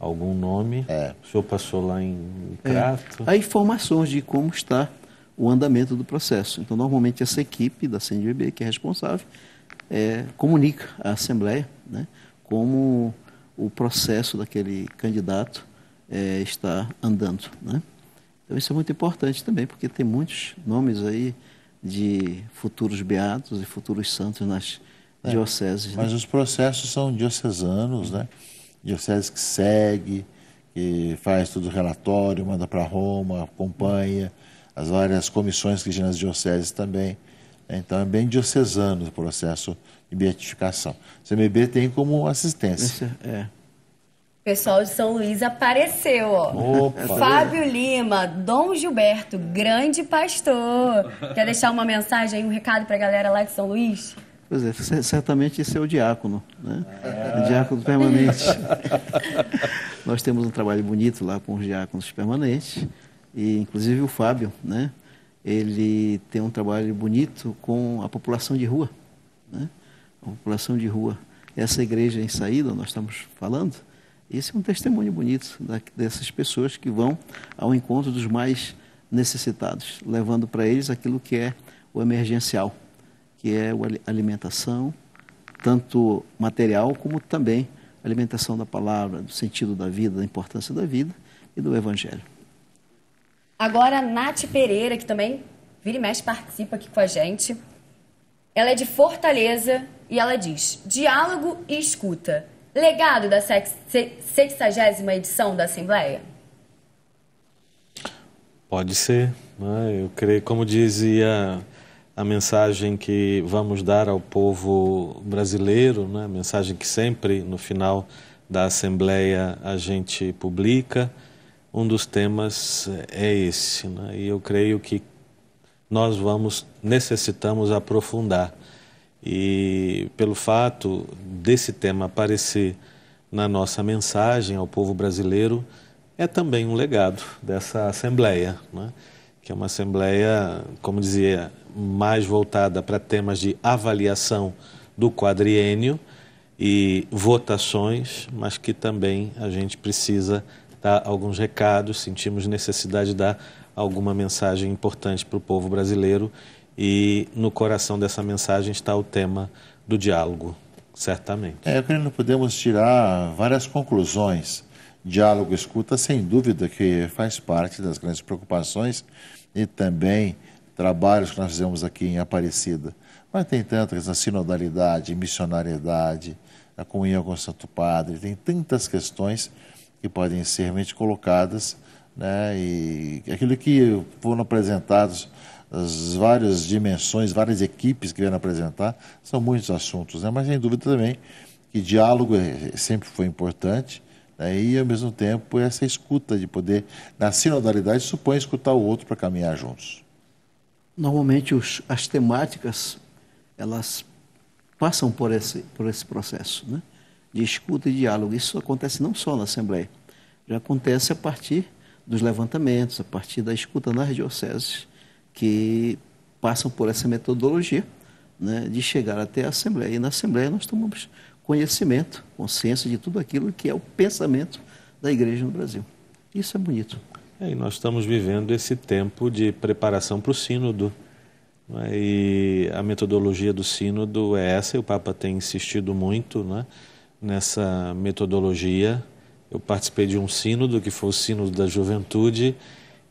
algum nome, é. o senhor passou lá em Crato. É. Há informações de como está o andamento do processo. Então, normalmente, essa equipe da CNBB, que é responsável, é, comunica à Assembleia né, como o processo daquele candidato é, está andando. Né? Então, isso é muito importante também, porque tem muitos nomes aí de futuros beatos e futuros santos nas é, dioceses. Né. Mas né? os processos são diocesanos, né? Diocese que segue, que faz todo o relatório, manda para Roma, acompanha as várias comissões cristãs nas dioceses também. Né? Então é bem diocesano o processo de beatificação. O CMB tem como assistência. Isso, é. é. Pessoal de São Luís apareceu, ó. Opa. Fábio Lima, Dom Gilberto, grande pastor. Quer deixar uma mensagem, um recado para a galera lá de São Luís? Pois é, certamente esse é o diácono, né? É. Diácono permanente. Nós temos um trabalho bonito lá com os diáconos permanentes. E inclusive o Fábio, né? Ele tem um trabalho bonito com a população de rua, né? A população de rua. Essa igreja em saída, nós estamos falando, esse é um testemunho bonito dessas pessoas que vão ao encontro dos mais necessitados, levando para eles aquilo que é o emergencial, que é a alimentação, tanto material como também alimentação da palavra, do sentido da vida, da importância da vida e do evangelho. Agora, a Nath Pereira, que também vira e mexe participa aqui com a gente. Ela é de Fortaleza e ela diz: diálogo e escuta. Legado da 60 edição da Assembleia? Pode ser. Né? Eu creio, como dizia a mensagem que vamos dar ao povo brasileiro, né? a mensagem que sempre no final da Assembleia a gente publica, um dos temas eh, é esse, né? e eu creio que nós vamos necessitamos aprofundar. E pelo fato desse tema aparecer na nossa mensagem ao povo brasileiro, é também um legado dessa Assembleia, né? que é uma Assembleia, como dizia, mais voltada para temas de avaliação do quadriênio e votações, mas que também a gente precisa dar alguns recados, sentimos necessidade de dar alguma mensagem importante para o povo brasileiro e no coração dessa mensagem está o tema do diálogo, certamente. É, eu creio que podemos tirar várias conclusões. Diálogo, escuta, sem dúvida que faz parte das grandes preocupações e também trabalhos que nós fizemos aqui em Aparecida. Mas tem tantas, a sinodalidade, missionariedade, a comunhão com o Santo Padre, tem tantas questões que podem ser realmente colocadas, né? E aquilo que foram apresentados as várias dimensões, várias equipes que vieram apresentar, são muitos assuntos, né? Mas sem dúvida também que diálogo é, sempre foi importante, né? e ao mesmo tempo essa escuta de poder, na sinodalidade, supõe escutar o outro para caminhar juntos. Normalmente os, as temáticas, elas passam por esse, por esse processo, né? de escuta e diálogo. Isso acontece não só na Assembleia, já acontece a partir dos levantamentos, a partir da escuta nas dioceses que passam por essa metodologia né, de chegar até a Assembleia. E na Assembleia nós tomamos conhecimento, consciência de tudo aquilo que é o pensamento da Igreja no Brasil. Isso é bonito. É, e nós estamos vivendo esse tempo de preparação para o sínodo. É? E a metodologia do sínodo é essa, e o Papa tem insistido muito, né? nessa metodologia. Eu participei de um sínodo, que foi o Sínodo da Juventude,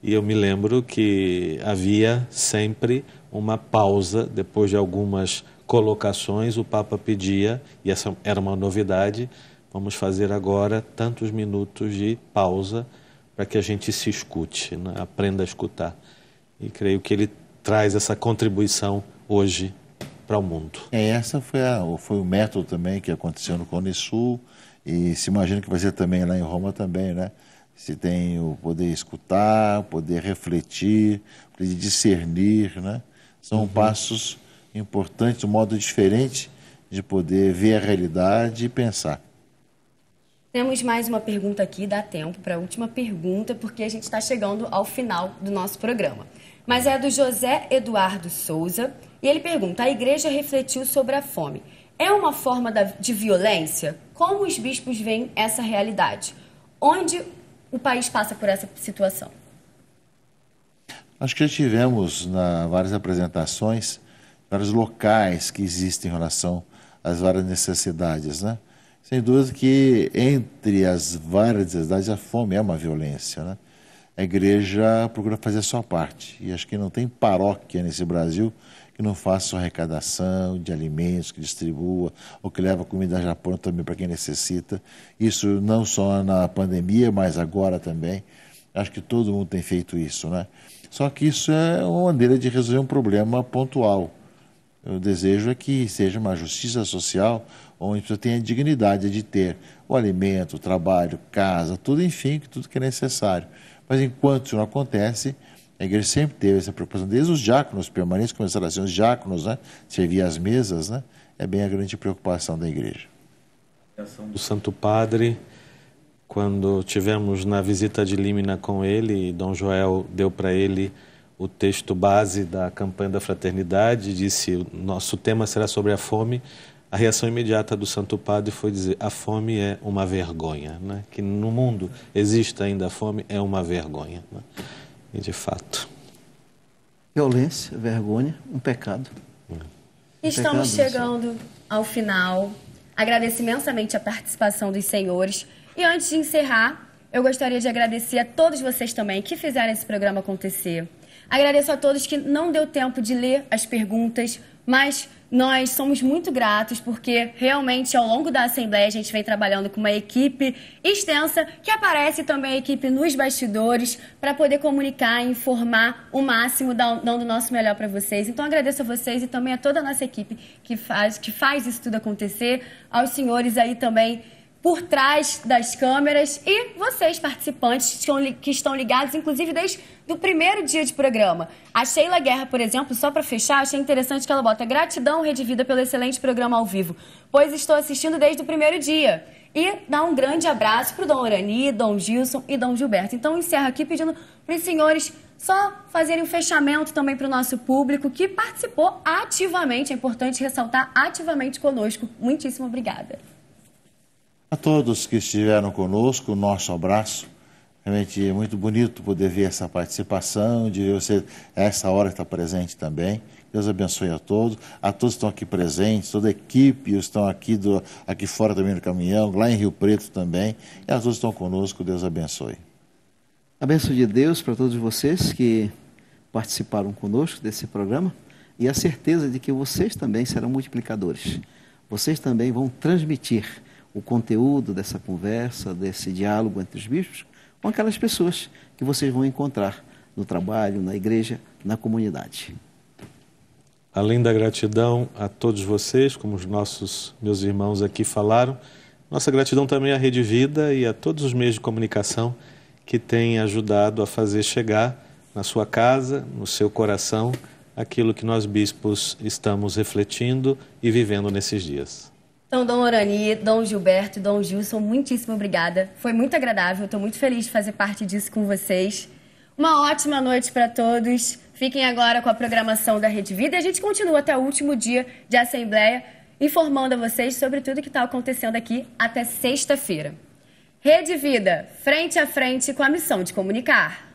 e eu me lembro que havia sempre uma pausa, depois de algumas colocações, o Papa pedia, e essa era uma novidade, vamos fazer agora tantos minutos de pausa para que a gente se escute, né? aprenda a escutar. E creio que ele traz essa contribuição hoje para o mundo. É, essa foi, a, foi o método também que aconteceu no Cone Sul e se imagina que vai ser também lá em Roma também, né? Se tem o poder escutar, poder refletir, poder discernir, né? São uhum. passos importantes, um modo diferente de poder ver a realidade e pensar. Temos mais uma pergunta aqui, dá tempo para a última pergunta, porque a gente está chegando ao final do nosso programa. Mas é do José Eduardo Souza, e ele pergunta: a igreja refletiu sobre a fome. É uma forma de violência? Como os bispos veem essa realidade? Onde o país passa por essa situação? Acho que já tivemos na, várias apresentações, vários locais que existem em relação às várias necessidades, né? Sem dúvida que entre as várias necessidades a fome é uma violência, né? A igreja procura fazer a sua parte e acho que não tem paróquia nesse Brasil que não faça arrecadação de alimentos, que distribua, ou que leva comida já pronta também para quem necessita. Isso não só na pandemia, mas agora também. Acho que todo mundo tem feito isso, né? Só que isso é uma maneira de resolver um problema pontual. O desejo é que seja uma justiça social onde a pessoa tenha a dignidade de ter o alimento, o trabalho, casa, tudo, enfim, tudo que é necessário. Mas enquanto isso não acontece, a igreja sempre teve essa preocupação, desde os diáconos permanentes começaram a ser os diáconos, né? servir as mesas, né? é bem a grande preocupação da igreja. Do Santo Padre, quando tivemos na visita de Límina com ele, Dom Joel deu para ele o texto base da campanha da fraternidade, disse: o nosso tema será sobre a fome. A reação imediata do Santo Padre foi dizer: a fome é uma vergonha, né? que no mundo exista ainda a fome é uma vergonha. Né? E de fato. Violência, vergonha, um pecado. Hum. Estamos pecado, né, chegando ao final. Agradeço imensamente a participação dos senhores. E antes de encerrar, eu gostaria de agradecer a todos vocês também que fizeram esse programa acontecer. Agradeço a todos que não deu tempo de ler as perguntas, mas nós somos muito gratos porque realmente ao longo da Assembleia a gente vem trabalhando com uma equipe extensa que aparece também a equipe nos bastidores para poder comunicar e informar o máximo, dando o nosso melhor para vocês. Então agradeço a vocês e também a toda a nossa equipe que faz, que faz isso tudo acontecer, aos senhores aí também por trás das câmeras e vocês, participantes, que estão ligados, inclusive desde do primeiro dia de programa. A Sheila Guerra, por exemplo, só para fechar, achei interessante que ela bota gratidão redivida pelo excelente programa ao vivo, pois estou assistindo desde o primeiro dia. E dá um grande abraço para o Dom Orani, Dom Gilson e Dom Gilberto. Então, encerro aqui pedindo para os senhores só fazerem um fechamento também para o nosso público que participou ativamente, é importante ressaltar, ativamente conosco. Muitíssimo obrigada. A todos que estiveram conosco, nosso abraço. Realmente é muito bonito poder ver essa participação, de ver você a essa hora estar está presente também. Deus abençoe a todos, a todos que estão aqui presentes, toda a equipe, os estão aqui, do, aqui fora também no caminhão, lá em Rio Preto também, e a todos que estão conosco, Deus abençoe. A benção de Deus para todos vocês que participaram conosco desse programa e a certeza de que vocês também serão multiplicadores. Vocês também vão transmitir o conteúdo dessa conversa, desse diálogo entre os bispos, com aquelas pessoas que vocês vão encontrar no trabalho, na igreja, na comunidade. Além da gratidão a todos vocês, como os nossos meus irmãos aqui falaram, nossa gratidão também à Rede Vida e a todos os meios de comunicação que têm ajudado a fazer chegar na sua casa, no seu coração, aquilo que nós bispos estamos refletindo e vivendo nesses dias. Então, Dom Orani, Dom Gilberto e Dom Gilson, muitíssimo obrigada. Foi muito agradável, estou muito feliz de fazer parte disso com vocês. Uma ótima noite para todos. Fiquem agora com a programação da Rede Vida e a gente continua até o último dia de Assembleia, informando a vocês sobre tudo o que está acontecendo aqui até sexta-feira. Rede Vida, frente a frente com a missão de comunicar.